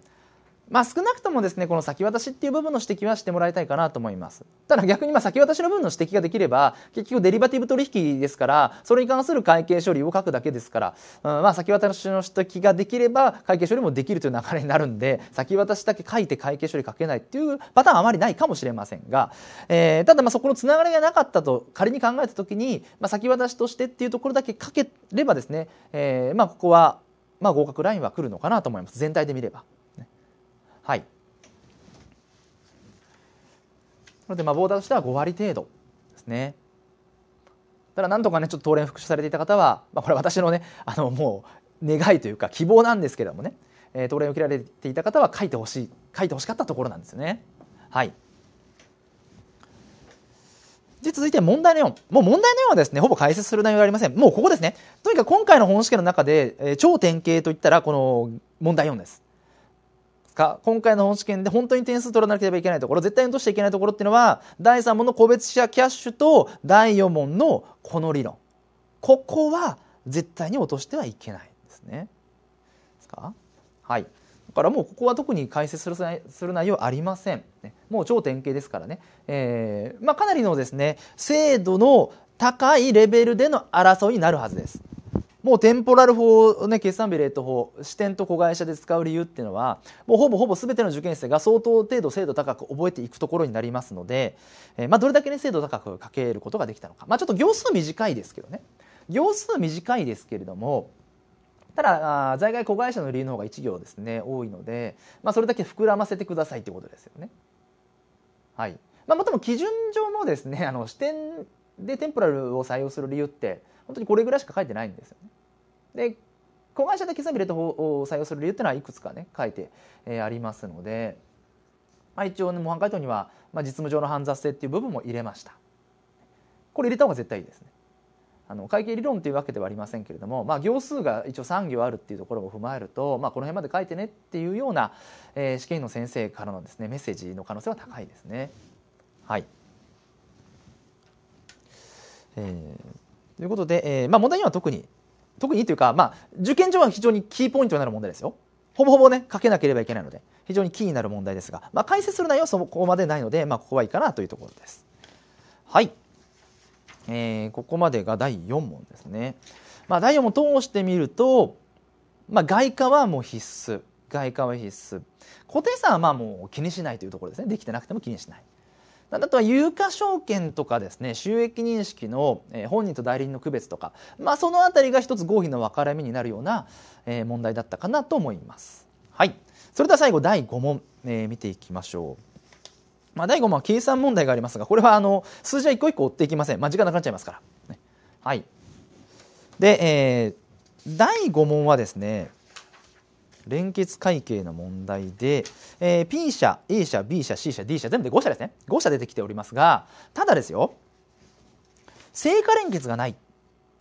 まあ、少なくともですねこの先渡しっていう部分の指摘はしてもらいたいかなと思いますただ逆にま先渡しの分の指摘ができれば結局デリバティブ取引ですからそれに関する会計処理を書くだけですから、うんまあ、先渡しの指摘ができれば会計処理もできるという流れになるんで先渡しだけ書いて会計処理書けないっていうパターンはあまりないかもしれませんが、えー、ただまそこのつながりがなかったと仮に考えた時に、まあ、先渡しとしてっていうところだけ書ければですね、えー、まここはま合格ラインは来るのかなと思います全体で見れば。はい。なのでまあボーダーとしては5割程度ですね。ただなんとかねちょっと当連復習されていた方は、まあ、これ私のね あのもう願いというか希望なんですけれどもね、えー、当連を受けられていた方は書いてほしい書いてほしかったところなんですよね。はい。で続いて問題の4。もう問題の4はですね、ほぼ解説する内容はありません。もうここですね。とにかく今回の本試験の中で、えー、超典型といったらこの問題4です。か今回の本試験で本当に点数取らなければいけないところ絶対に落としていけないところっていうのは第3問の個別者キャッシュと第4問のこの理論ここは絶対に落としてはいけないんですね。ですかはいだからもうここは特に解説する内容ありません、ね、もう超典型ですからね、えーまあ、かなりのですね精度の高いレベルでの争いになるはずです。もうテンポラル法、ね、決算日レート法支店と子会社で使う理由っていうのはもうほぼほぼ全ての受験生が相当程度精度高く覚えていくところになりますので、えー、まあ、どれだけ、ね、精度高くかけることができたのか、まあ、ちょっと行数短いですけどね行数短いですけれどもただ在外子会社の理由の方が1行ですね多いので、まあ、それだけ膨らませてくださいということですよね。はいまあ、もとも基準上もですねあの支店でテンポラルを採用する理由って本当にこれぐらいしか書いてないんですよね。で子会社で決みレートを採用する理由っていうのはいくつかね書いて、えー、ありますので、まあ、一応ね模範解答には、まあ、実務上の煩雑性っていう部分も入れました。これ入れた方が絶対いいですね。あの会計理論というわけではありませんけれども、まあ、行数が一応3行あるっていうところを踏まえると、まあ、この辺まで書いてねっていうような、えー、試験の先生からのですねメッセージの可能性は高いですね。はい、えー、ということで、えー、まあ、問題には特に特にというか、まあ、受験上は非常にキーポイントになる問題ですよ。ほぼほぼね、書けなければいけないので、非常にキーになる問題ですが、まあ、解説する内容はそこまでないので、まあ、ここはいいかなというところです。はい。えー、ここまでが第4問ですね。まあ、第4問通してみると、まあ、外貨はもう必須。外貨は必須。固定資産はまあもう気にしないというところですね。できてなくても気にしない。あとは有価証券とかですね収益認識の、え本人と代理人の区別とか、まあ、その辺りが一つ合否の分かれ目になるような、え問題だったかなと思います。はい、それでは最後第5問、えー、見ていきましょう。まあ、第5問は計算問題がありますがこれはあの数字は一個一個追っていきません、まあ、時間なくなっちゃいますから。ね、はいで、えー、第5問はですね連結会計の問題で、えー、P 社 A 社 B 社 C 社 D 社全部で5社ですね5社出てきておりますがただですよ成果連結がないっ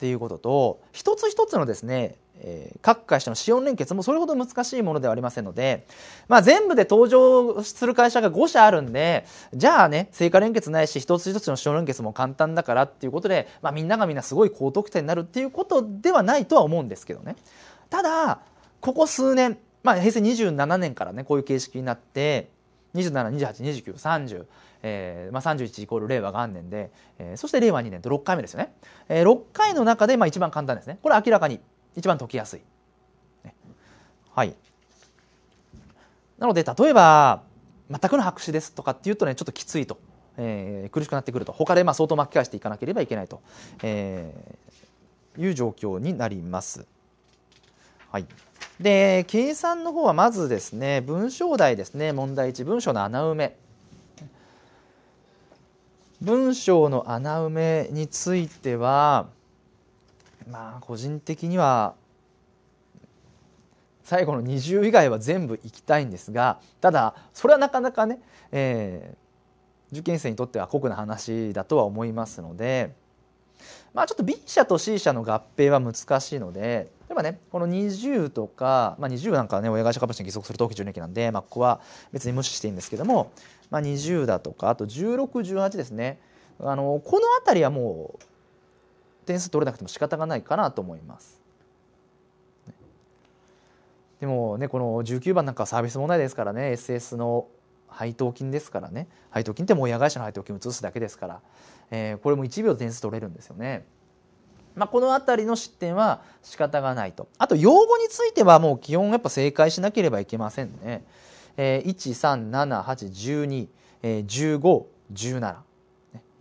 ていうことと一つ一つのですね、えー、各会社の資本連結もそれほど難しいものではありませんので、まあ、全部で登場する会社が5社あるんでじゃあね成果連結ないし一つ一つの資本連結も簡単だからっていうことで、まあ、みんながみんなすごい高得点になるっていうことではないとは思うんですけどね。ただここ数年、まあ、平成27年からねこういう形式になって27282930、えーまあ、31イコール令和元年で、えー、そして令和2年と6回目ですよね、えー、6回の中で、まあ、一番簡単ですねこれ明らかに一番解きやすい、ね、はいなので例えば全くの白紙ですとかっていうとねちょっときついと、えー、苦しくなってくると他でまあ相当巻き返していかなければいけないと、えー、いう状況になります。はいで計算の方はまずですね文章題ですね問題1文章の穴埋め文章の穴埋めについてはまあ個人的には最後の20以外は全部行きたいんですがただそれはなかなかね、えー、受験生にとっては酷な話だとは思いますのでまあ、ちょっと B 社と C 社の合併は難しいので例えばねこの20とか、まあ、20なんかはね親会社株主に義足する当期純益なんで、まあ、ここは別に無視していいんですけども、まあ、20だとかあと1618ですねあのこの辺りはもう点数取れなくても仕方がないかなと思います。でもねこの19番なんかサービス問題ですからね SS の配当金ですからね配当金ってもう親会社の配当金移すだけですからえー、これも1秒点数取れるんですよね。まあ、この辺りの失点は仕方がないと。あと、用語についてはもう基本やっぱ正解しなければいけませんね。えー、1、3、7、8、12、え15、17。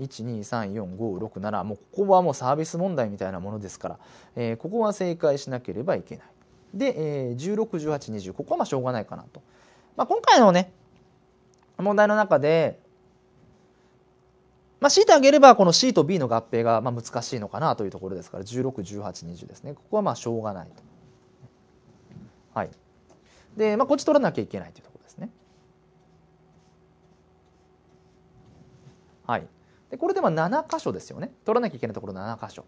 1234567もうここはもうサービス問題みたいなものですから、えー、ここは正解しなければいけないで、えー、161820ここはまあしょうがないかなと、まあ、今回のね問題の中でまあ、強いてあげればこの C と B の合併がまあ難しいのかなというところですから161820ですねここはまあしょうがないと。はいでまあ、こっち取らなきゃいけないというところですね。はい、でこれでまあ7箇所ですよね取らなきゃいけないところ7箇所。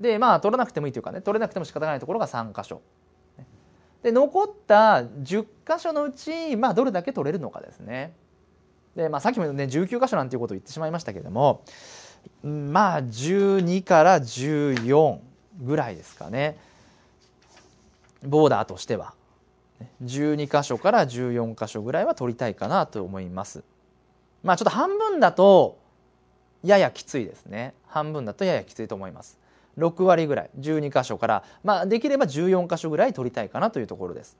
でまあ取らなくてもいいというかね取れなくても仕方がないところが3箇所。で残った10箇所のうち、まあ、どれだけ取れるのかですね。で、まあ、さっきも、ね、19箇所なんていうことを言ってしまいましたけれどもまあ12から14ぐらいですかねボーダーとしては12箇所から14箇所ぐらいは取りたいかなと思いますまあちょっと半分だとややきついですね半分だとややきついと思います6割ぐらい12箇所から、まあ、できれば14箇所ぐらい取りたいかなというところです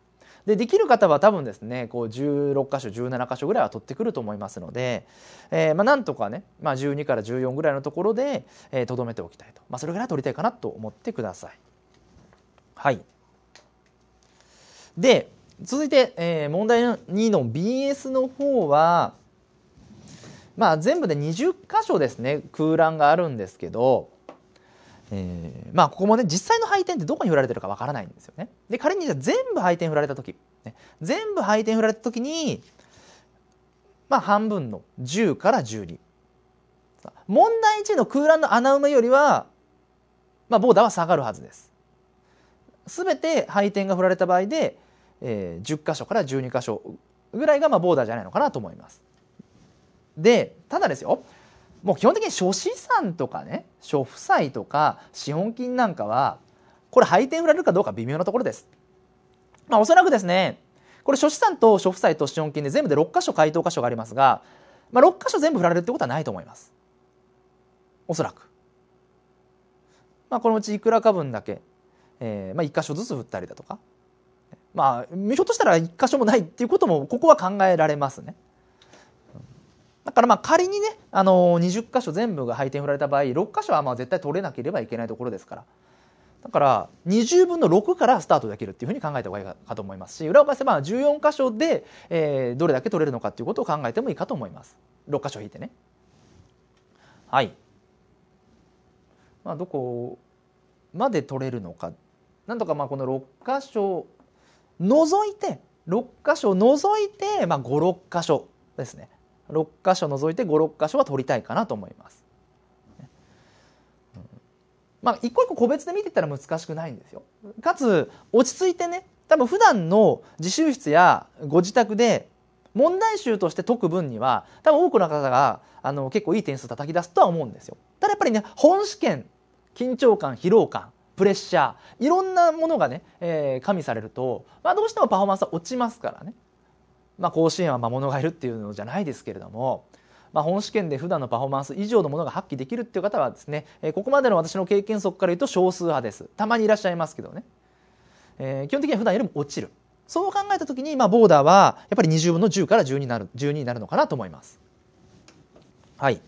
でできる方は多分ですねこう16箇所17箇所ぐらいは取ってくると思いますので、えー、まあ、なんとかね、まあ、12から14ぐらいのところでとど、えー、めておきたいと、まあ、それぐらい取りたいかなと思ってください。はいで続いて、えー、問題2の BS の方は、まあ、全部で20箇所ですね空欄があるんですけどえー、まあここもね実際の配点ってどこに振られてるかわからないんですよね。で仮にじゃ全部配点振られた時、ね、全部配点振られた時にまあ半分の10から12。問題1の空欄の穴埋めよりは、まあ、ボーダーは下がるはずです。全て配点が振られた場合で、えー、10箇所から12箇所ぐらいがまあボーダーじゃないのかなと思います。でただですよもう基本的に諸資産とかね諸負債とか資本金なんかはこれ配点売られるかどうか微妙なところです。まあ、おそらくですねこれ諸資産と諸負債と資本金で全部で6箇所回答箇所がありますが、まあ、6箇所全部振られるってことはないと思います。おそらく。まあ、このうちいくらか分だけ、えーまあ、1箇所ずつ振ったりだとか、まあ、ひょっとしたら1箇所もないっていうこともここは考えられますね。だからまあ仮にね、あのー、20箇所全部が配点振られた場合6箇所はまあ絶対取れなければいけないところですからだから20分の6からスタートできるっていうふうに考えた方がいいかと思いますし裏を返せば14箇所で、えー、どれだけ取れるのかっていうことを考えてもいいかと思います6箇所引いてねはいまあどこまで取れるのかなんとかまあこの6箇所除いて6箇所除いて、まあ、56箇所ですね6箇所除いて56箇所は取りたいかなと思います。まあ、一個一個個別で見てたら難しくないんですよ。かつ落ち着いてね多分普段の自習室やご自宅で問題集として解く分には多分多くの方があの結構いい点数叩き出すとは思うんですよ。ただやっぱりね本試験緊張感疲労感プレッシャーいろんなものがね、えー、加味されると、まあ、どうしてもパフォーマンスは落ちますからね。まあ、甲子園は魔物がいるっていうのじゃないですけれども、まあ、本試験で普段のパフォーマンス以上のものが発揮できるっていう方はですねえここまでの私の経験則から言うと少数派ですたまにいらっしゃいますけどね、えー、基本的には普段よりも落ちるそう考えた時に、まあ、ボーダーはやっぱり20分の10から10になる ,12 になるのかなと思います。はい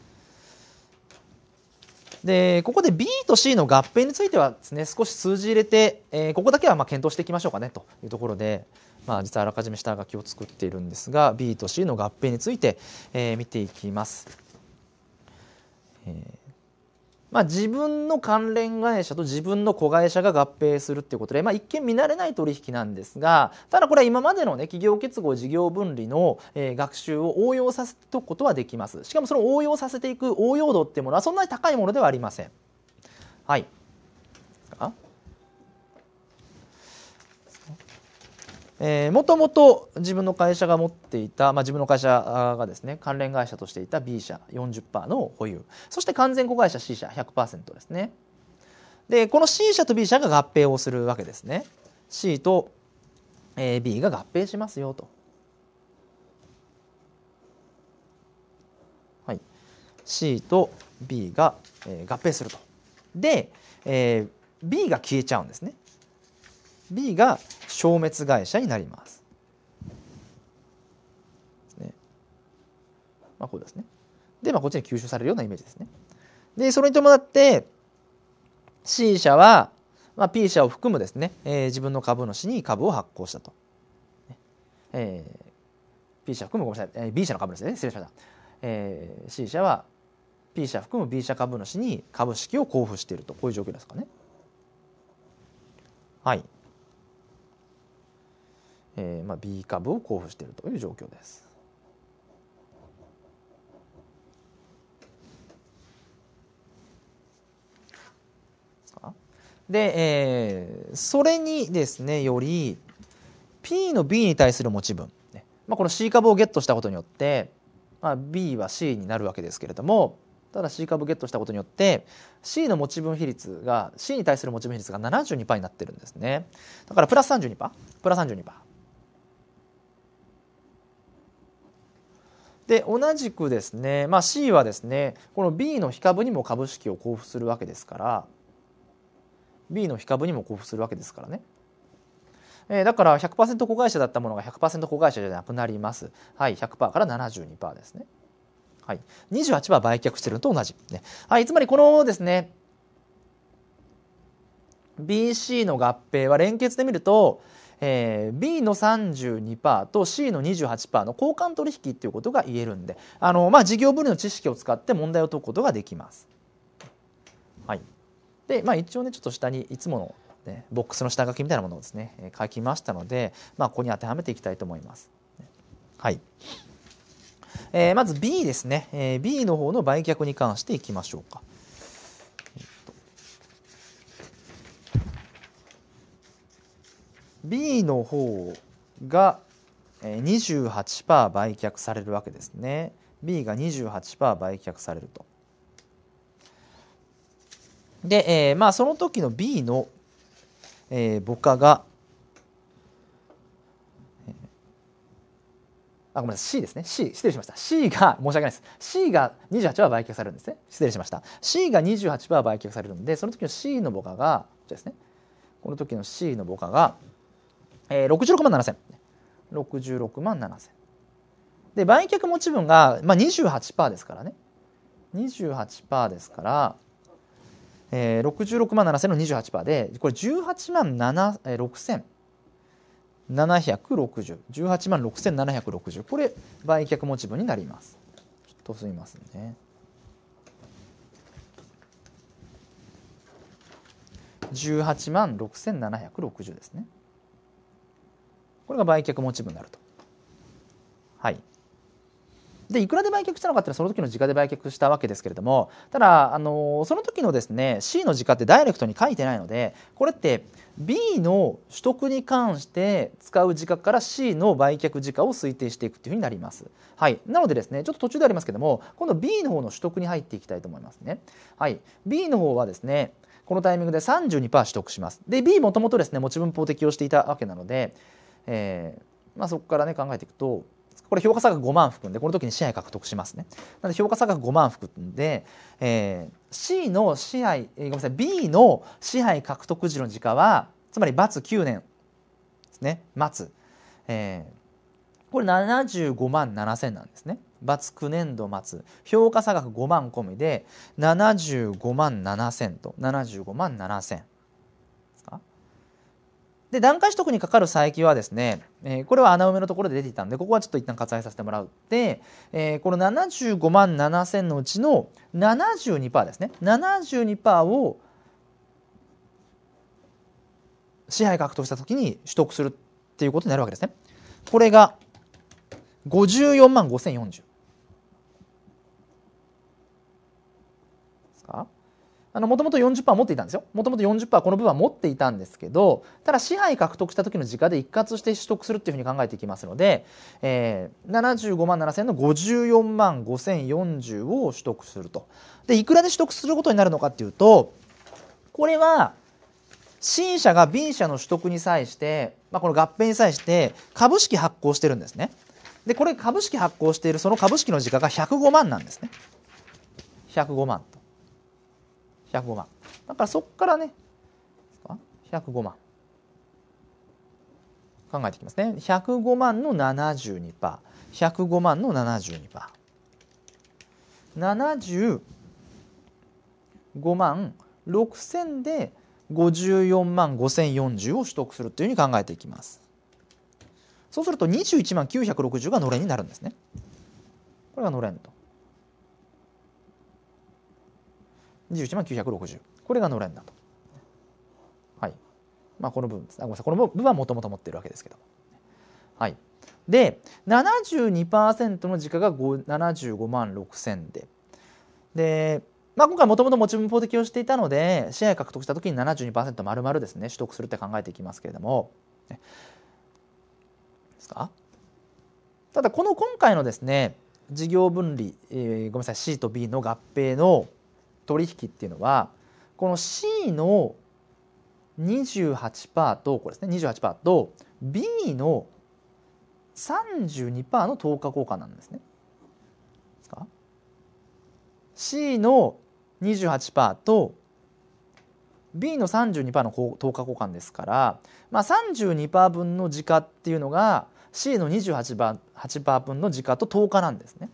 でここで B と C の合併についてはですね少し数字入れて、えー、ここだけはまあ検討していきましょうかねというところで、まあ、実はあらかじめ下書きを作っているんですが B と C の合併について、えー、見ていきます。えーまあ、自分の関連会社と自分の子会社が合併するっていうことで、まあ、一見見慣れない取引なんですがただこれは今までの、ね、企業結合事業分離の、えー、学習を応用させておくことはできますしかもその応用させていく応用度っていうものはそんなに高いものではありません。はい、えー、もともと自分の会社が持っていた、まあ、自分の会社がですね関連会社としていた B 社40%の保有そして完全子会社 C 社100%ですねでこの C 社と B 社が合併をするわけですね C と B が合併しますよと、はい、C と B が合併するとで、えー、B が消えちゃうんですね B が消滅会社になります。ねまあ、こうですね。で、まあ、こっちに吸収されるようなイメージですね。で、それに伴って C 社は、まあ、P 社を含むですね、えー、自分の株主に株を発行したと。えー、P 社含むごめんなさい、えー、B 社の株ですね失礼しました、えー、C 社は P 社含む B 社株主に株式を交付しているとこういう状況ですかねはいえまあ、B 株を交付しているという状況です。で、えー、それにですねより P の B に対する持ち分、まあ、この C 株をゲットしたことによって、まあ、B は C になるわけですけれどもただ C 株ゲットしたことによって C の持ち分比率が C に対する持ち分比率が72%になってるんですねだからプラス32%プラス32%。で同じくですね、まあ、C はですねこの B の非株にも株式を交付するわけですから B の非株にも交付するわけですからね。えー、だから100%子会社だったものが100%子会社じゃなくなります。はい、100%から72%ですね。はい、28%は売却してるのと同じ、ね。はい、つまりこのですね BC の合併は連結で見るとえー、B の32%と C の28%の交換取引っていうことが言えるんであの、まあ、事業分類の知識を使って問題を解くことができます。はい、で、まあ、一応ねちょっと下にいつものね、ボックスの下書きみたいなものをですね書きましたので、まあ、ここに当てはめていきたいと思います。はい、えー、まず B ですね、えー、B の方の売却に関していきましょうか。B の方が28%売却されるわけですね。B が28%売却されると。で、えー、まあその時の B の、えー、母価が、あ、ごめんなさい、C ですね。C、失礼しました。C が、申し訳ないです。C が28%は売却されるんですね。失礼しました。C が28%は売却されるんで、その時の C の母価が、こちらですね。この時の C の母価が、えー、66万7000。66万7 0で、売却持ち分が、まあ、28%ですからね。28%ですから、えー、66万7000の28%で、これ18万7、え6760。18万6760。これ、売却持ち分になります。ちょっとすみませんね。18万6760ですね。これが売却持ち分になると。はい、でいくらで売却したのかっていうのはその時の時価で売却したわけですけれどもただ、あのその時のですね C の時価ってダイレクトに書いてないのでこれって B の取得に関して使う時価から C の売却時価を推定していくっていうふうになります。はい、なのでですねちょっと途中でありますけども今度 B の方の取得に入っていきたいと思いますね。はい、B の方はですねこのタイミングで32%取得します。で B もともとですね持ち分法適用していたわけなのでえー、まあ、そこからね考えていくとこれ評価差額5万含んでこの時に試合獲得しますねなので評価差額5万含んで、えー、C の支配、えー、ごめんなさい B の支配獲得時の時価はつまり罰9年ですね末、えー、これ75万7千なんですね罰9年度末評価差額5万込みで75万7千と75万7千で段階取得にかかる佐伯はですね、えー、これは穴埋めのところで出ていたんでここはちょっと一旦割愛させてもらうで、えー、この75万7000のうちの72%ですね72%を支配獲得したときに取得するっていうことになるわけですね。これが54万5040。もともと40%持っていたんですよもともと40%この部分は持っていたんですけどただ支配獲得した時の時価で一括して取得するっていうふうに考えていきますので、えー、75万7000の54万5040を取得するとでいくらで取得することになるのかっていうとこれは C 社が B 社の取得に際して、まあ、この合併に際して株式発行してるんですねでこれ株式発行しているその株式の時価が105万なんですね105万105万だからそこからね105万考えていきますね105万の 72%105 万の 72%75 万6000で54万5040を取得するというふうに考えていきますそうすると21万960がのれんになるんですねこれがのれんと21万960これがのれんだと、はいまあ、この部分あごめんなさいこの部分はもともと持ってるわけですけどはい、で72%の時価が75万6000でで、まあ、今回もともと持ち分法的をしていたのでシェア獲得した時に72%丸々ですね取得するって考えていきますけれども、ですかただこの今回のですね事業分離、えー、ごめんなさい C と B の合併の取引っていうのはこの C の28%とこれですね28%と B の32%の等価交換なんですね。C の28%と B の32%の等価交換ですから、まあ、32%分の時価っていうのが C の28%分の時価と等価なんですね。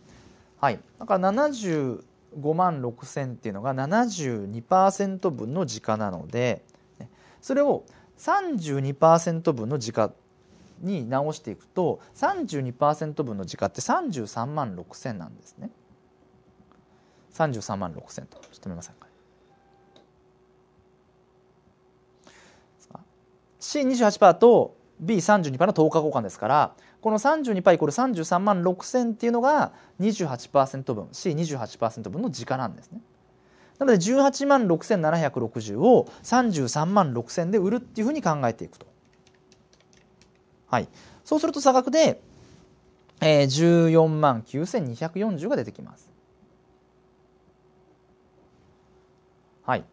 はい、だから70 5万6千っていうのが72%分の時価なのでそれを32%分の時価に直していくと32%分の時価って33万6千なんですね。33万6千とちょっと見ませんか。C28% と B32% の等価交換ですからこの 32π 33万6000っていうのが28%分 C28% 分の時価なんですね。なので18万6760を33万6000で売るっていうふうに考えていくと。はい、そうすると差額で、えー、14万9240が出てきます。はい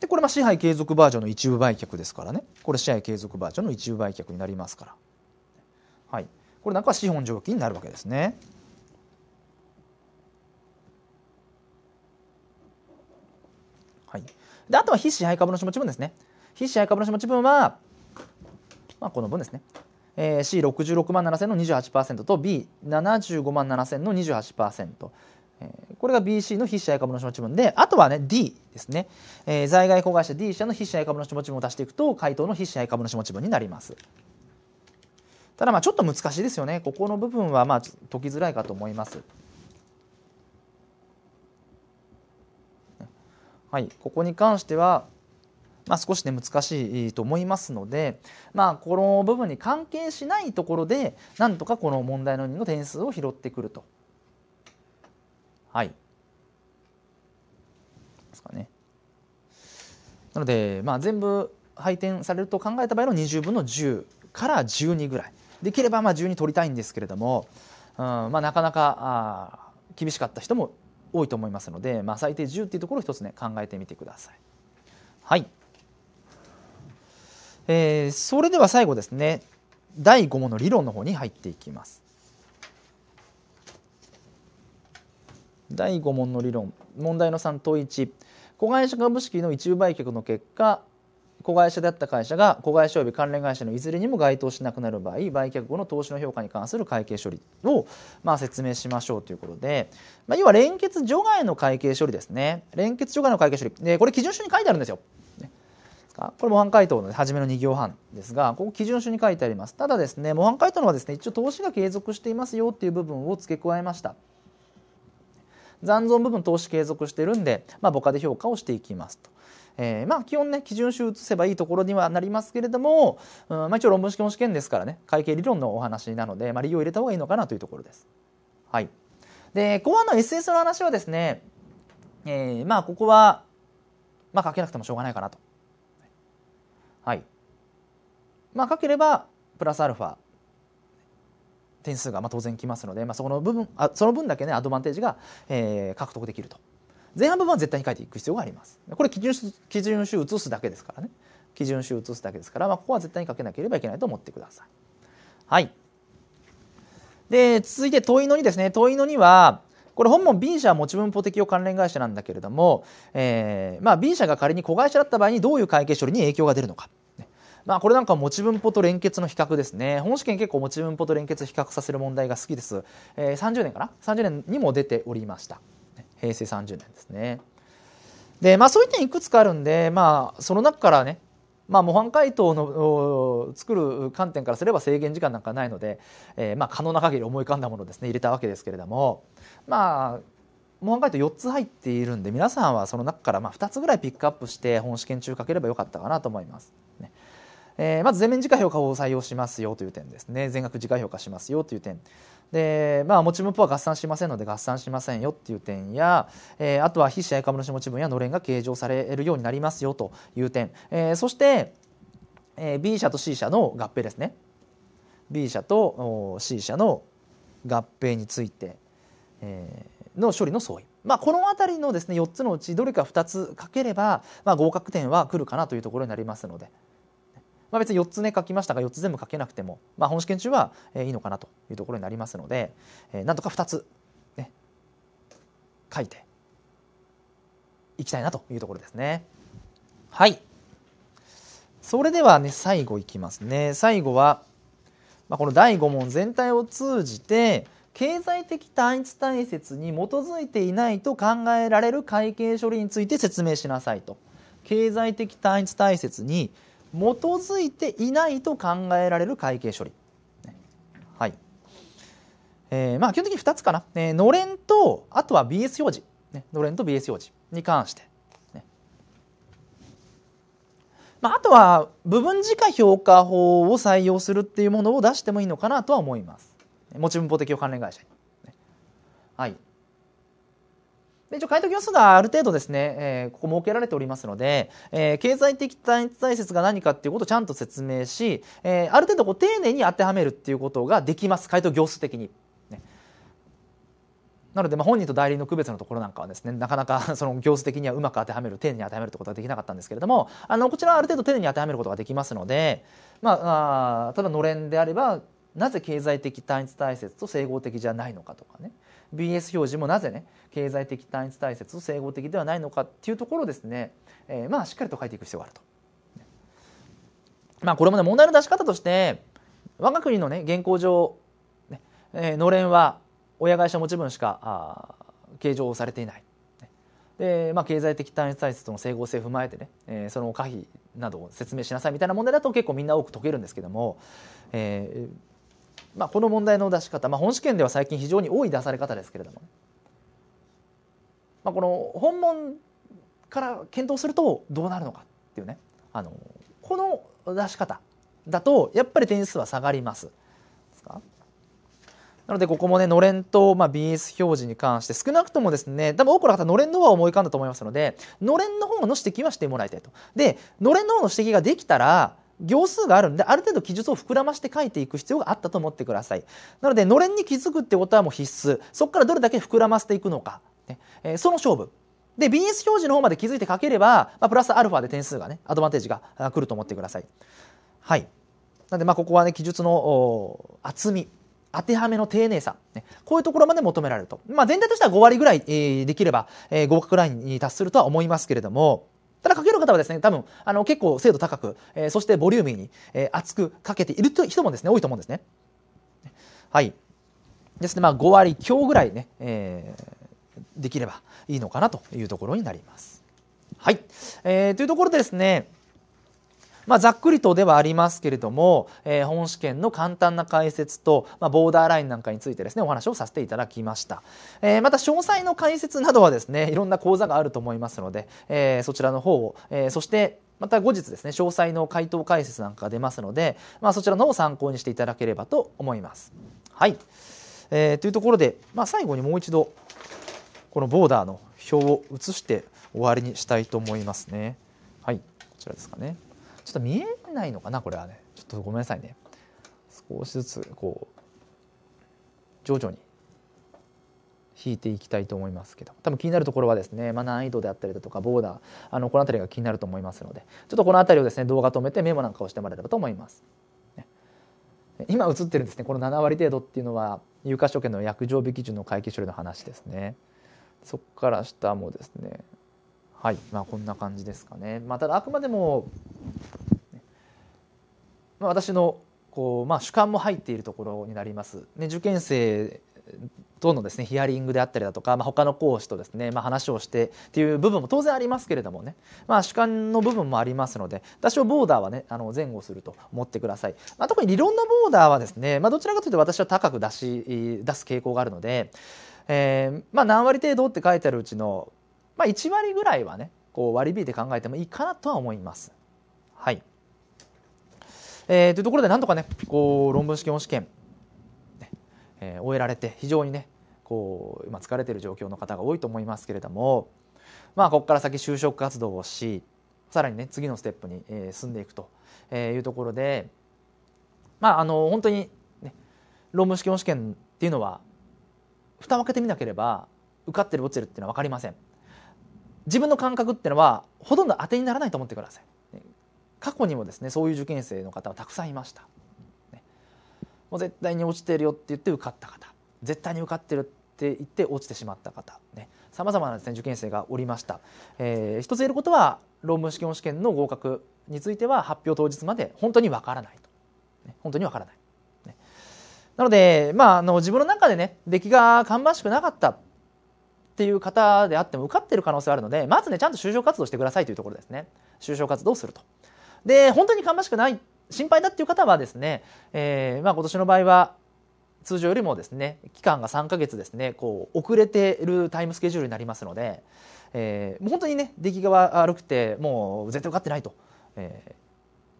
でこれまあ支配継続バージョンの一部売却ですからねこれ支配継続バージョンの一部売却になりますから、はい、これなんかは資本上記になるわけですね。はい、であとは非支配株主持ち分ですね。非支配株主持ち分は、まあ、この分ですね。えー、C66 万7000の28%と B75 万7000の28%。これが BC の筆者や株主持ち分で、あとはね、D ですね。えー、在外子会社 D 社の筆者や株主持ち分を足していくと、回答の筆者や株主持ち分になります。ただまあちょっと難しいですよね。ここの部分はまあ解きづらいかと思います。はい、ここに関しては、まあ、少しね難しいと思いますので、まあ、この部分に関係しないところでなんとかこの問題の2の点数を拾ってくるとはいですかねなので、まあ、全部配点されると考えた場合の20分の10から12ぐらいできればまあ12取りたいんですけれども、うんまあ、なかなか厳しかった人も多いと思いますので、まあ、最低10っていうところを一つね考えてみてください。はいえー、それでは最後ですね第5問の理論の方に入っていきます。第5問の理論問題の3問1子会社株式の一部売却の結果子会社であった会社が子会社及び関連会社のいずれにも該当しなくなる場合売却後の投資の評価に関する会計処理を、まあ、説明しましょうということで、まあ、要は連結除外の会計処理ですね連結除外の会計処理でこれ基準書に書いてあるんですよ。これ模範解答の初めの2行半ですがここ基準書に書いてありますただですね模範解答のはですね一応投資が継続していますよっていう部分を付け加えました残存部分投資継続してるんで、まあ、母価で評価をしていきますと。えー、まあ基本ね基準集移せばいいところにはなりますけれども、うんまあ、一応論文試験試験ですからね会計理論のお話なので、まあ、理由を入れた方がいいのかなというところです。はい、で後半の SS の話はですね、えー、まあここは、まあ、書けなくてもしょうがないかなと。はいまあ、書ければプラスアルファ点数がま当然きますので、まあ、そこの部分あその分だけねアドバンテージが、えー、獲得できると前半部分は絶対に書いていく必要がありますこれ基準基準集移すだけですからね基準集移すだけですから、まあ、ここは絶対に書けなければいけないと思ってくださいはいで続いて問いの2ですね問いの2はこれ本文 B 社は持ち分法適用関連会社なんだけれども、えーまあ、B 社が仮に子会社だった場合にどういう会計処理に影響が出るのかまあ、これなんか持ち分法と連結の比較ですね。本試験結構持ち分法と連結比較させる問題が好きです。えー、30年かな ?30 年にも出ておりました。平成30年ですね。で、まあそういう点いくつかあるんで、まあその中からね、まあ、模範解答の作る観点からすれば制限時間なんかないので、えー、まあ可能な限り思い浮かんだものですね入れたわけですけれどもまあ模範解答4つ入っているんで皆さんはその中からまあ2つぐらいピックアップして本試験中かければよかったかなと思います。ねえー、まず全面自家評価を採用しますよという点ですね全額自家評価しますよという点で、まあ、持ち分は合算しませんので合算しませんよっていう点や、えー、あとは非試合株主持ち分やのれんが計上されるようになりますよという点、えー、そして、えー、B 社と C 社の合併ですね B 社と C 社の合併について、えー、の処理の相違。まあ、この辺りのですね4つのうちどれか2つかければ、まあ、合格点はくるかなというところになりますので。まあ、別に4つね書きましたが4つ全部書けなくても、まあ、本試験中は、えいいのかなというところになりますので、えー、なんとか2つ、ね、書いていきたいなというところですね。はいそれではね最後いきますね最後は、まあ、この第5問全体を通じて経済的単一体説に基づいていないと考えられる会計処理について説明しなさいと経済的単一体説に基づいていないと考えられる会計処理。はいえー、まあ基本的に2つかな、えー、のれんとあとは BS 表示、ね、のれんと BS 表示に関して、ね、まあ、あとは部分時価評価法を採用するっていうものを出してもいいのかなとは思います持ち分法適用関連会社に、ね、はい一応回答教室数がある程度ですね、えー、ここ設けられておりますので、えー、経済的対説が何かっていうことをちゃんと説明し、えー、ある程度こう丁寧に当てはめるっていうことができます回答取業数的に。なので、まあ、本人と代理人の区別のところなんかはですねなかなか その行数的にはうまく当てはめる丁寧に当てはめるってことはできなかったんですけれどもあのこちらはある程度丁寧に当てはめることができますので、まあ、あ例えのれんであればなぜ経済的単一体説と整合的じゃないのかとかね BS 表示もなぜね経済的単一対説整合的ではないのかっていうところですね、えー、まあしっかりと書いていく必要があると。まあこれもね問題の出し方として我が国のね現行上、ねえのれんは親会社持ち分しか計上されていない。でまあ、経済的単一体質との整合性を踏まえてね、えその可否などを説明しなさいみたいな問題だと結構みんな多く解けるんですけども、えまあ、この問題の出し方、まあ、本試験では最近非常に多い出され方ですけれども、まあ、この本問から検討するとどうなるのかっていうねあのこの出し方だとやっぱり点数は下がります。なのでここもねのれんと、まあ、BS 表示に関して少なくともですね多分多くの方のれんの方は思い浮かんだと思いますのでのれんの方の指摘はしてもらいたいと。でのれんの方の指摘ができたら行数があるんである程度記述を膨らまして書いていく必要があったと思ってくださいなのでのれんに気づくってことはもう必須そこからどれだけ膨らませていくのか、ねえー、その勝負で BS 表示の方まで気づいて書ければ、まあ、プラスアルファで点数がねアドバンテージが来ると思ってくださいはいなんでまあここはね記述の厚み当てはめの丁寧さ、ね、こういうところまで求められると、まあ、全体としては5割ぐらい、えー、できれば、えー、合格ラインに達するとは思いますけれどもただかける方はですね、多分、あの、結構精度高く、えー、そしてボリューミーに、えー、厚くかけている人もですね、多いと思うんですね。はい。ですね、まあ、5割強ぐらいね、えー、できればいいのかなというところになります。はい。えー、というところでですね、まあ、ざっくりとではありますけれども、えー、本試験の簡単な解説と、まあ、ボーダーラインなんかについてですねお話をさせていただきました、えー、また詳細の解説などはですねいろんな講座があると思いますので、えー、そちらの方を、えそしてまた後日ですね詳細の回答解説なんかが出ますので、まあ、そちらの方を参考にしていただければと思います。はい、えー、というところで、まあ、最後にもう一度このボーダーの表を移して終わりにしたいと思いますね。はい、こちらですかね。ちょっと見えないのかなこれはねちょっとごめんなさいね少しずつこう徐々に引いていきたいと思いますけど多分気になるところはですね、まあ、難易度であったりだとかボーダーあのこの辺りが気になると思いますのでちょっとこの辺りをですね動画止めてメモなんかをしてもらえればと思います。ね、今映ってるんですねこの7割程度っていうのは有価証券の約定日基準の会計処理の話ですねそこから下もですねはいまあ、こんな感じですかね、まあ、ただあくまでも、まあ、私のこう、まあ、主観も入っているところになります。ね、受験生とのですねヒアリングであったりだとか、まあ、他の講師とですね、まあ、話をしてっていう部分も当然ありますけれどもね、まあ、主観の部分もありますので多少ボーダーはねあの前後すると思ってください、まあ、特に理論のボーダーはですね、まあ、どちらかというと私は高く出し出す傾向があるので、えーまあ、何割程度って書いてあるうちのまあ、1割ぐらいはねこう割り引いて考えてもいいかなとは思います。はいえー、というところでなんとかねこう論文試験を試験、ねえー、終えられて非常にねこう今疲れてる状況の方が多いと思いますけれども、まあ、ここから先就職活動をしさらにね次のステップに、えー、進んでいくというところで、まあ、あの本当に、ね、論文試験試験っていうのは蓋を開けてみなければ受かってる落ちてるっていうのは分かりません。自分の感覚ってのはほとんど当てにならないと思ってください過去にもですねそういう受験生の方はたくさんいました、もう絶対に落ちてるよって言って受かった方絶対に受かってるって言って落ちてしまった方ねさまざまなです、ね、受験生がおりました、えー、一つ言えることは論文試験試験の合格については発表当日まで本当にわからないと、ね、本当にわからない、ね、なので、まあ、あの自分の中でね出来が芳しくなかったっていう方であっても受かってる可能性はあるのでまずねちゃんと就職活動してくださいというところですね就職活動をするとで本当に芳しくない心配だっていう方はですね、えー、まあ、今年の場合は通常よりもですね期間が3ヶ月ですねこう遅れてるタイムスケジュールになりますので、えー、もう本当にね出来が悪くてもう絶対受かってないと、え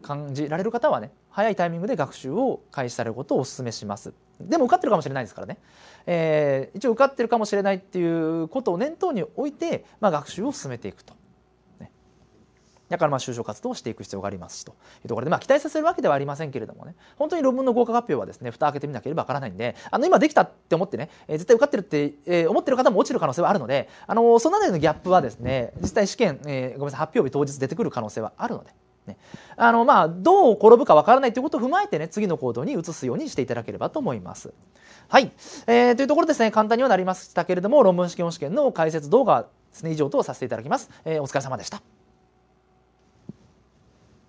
ー、感じられる方はね早いタイミングで学習を開始されることをお勧めします。でも受かってるかもしれないですからね、えー、一応受かってるかもしれないっていうことを念頭に置いて、まあ、学習を進めていくと。ね、だからまあ就職活動をしていく必要がありますしというところで、まあ、期待させるわけではありませんけれどもね本当に論文の合格発表はですね蓋開けてみなければわからないんであの今できたって思ってね、えー、絶対受かってるって、えー、思ってる方も落ちる可能性はあるので、あのー、その辺りのギャップはですね実際試験、えー、ごめんなさい発表日当日出てくる可能性はあるので。ね、あのまあどう転ぶかわからないということを踏まえてね次の行動に移すようにしていただければと思います。はい、えー、というところですね簡単にはなりましたけれども論文試験試験の解説動画ですね以上とさせていただきます。えー、お疲れ様でした。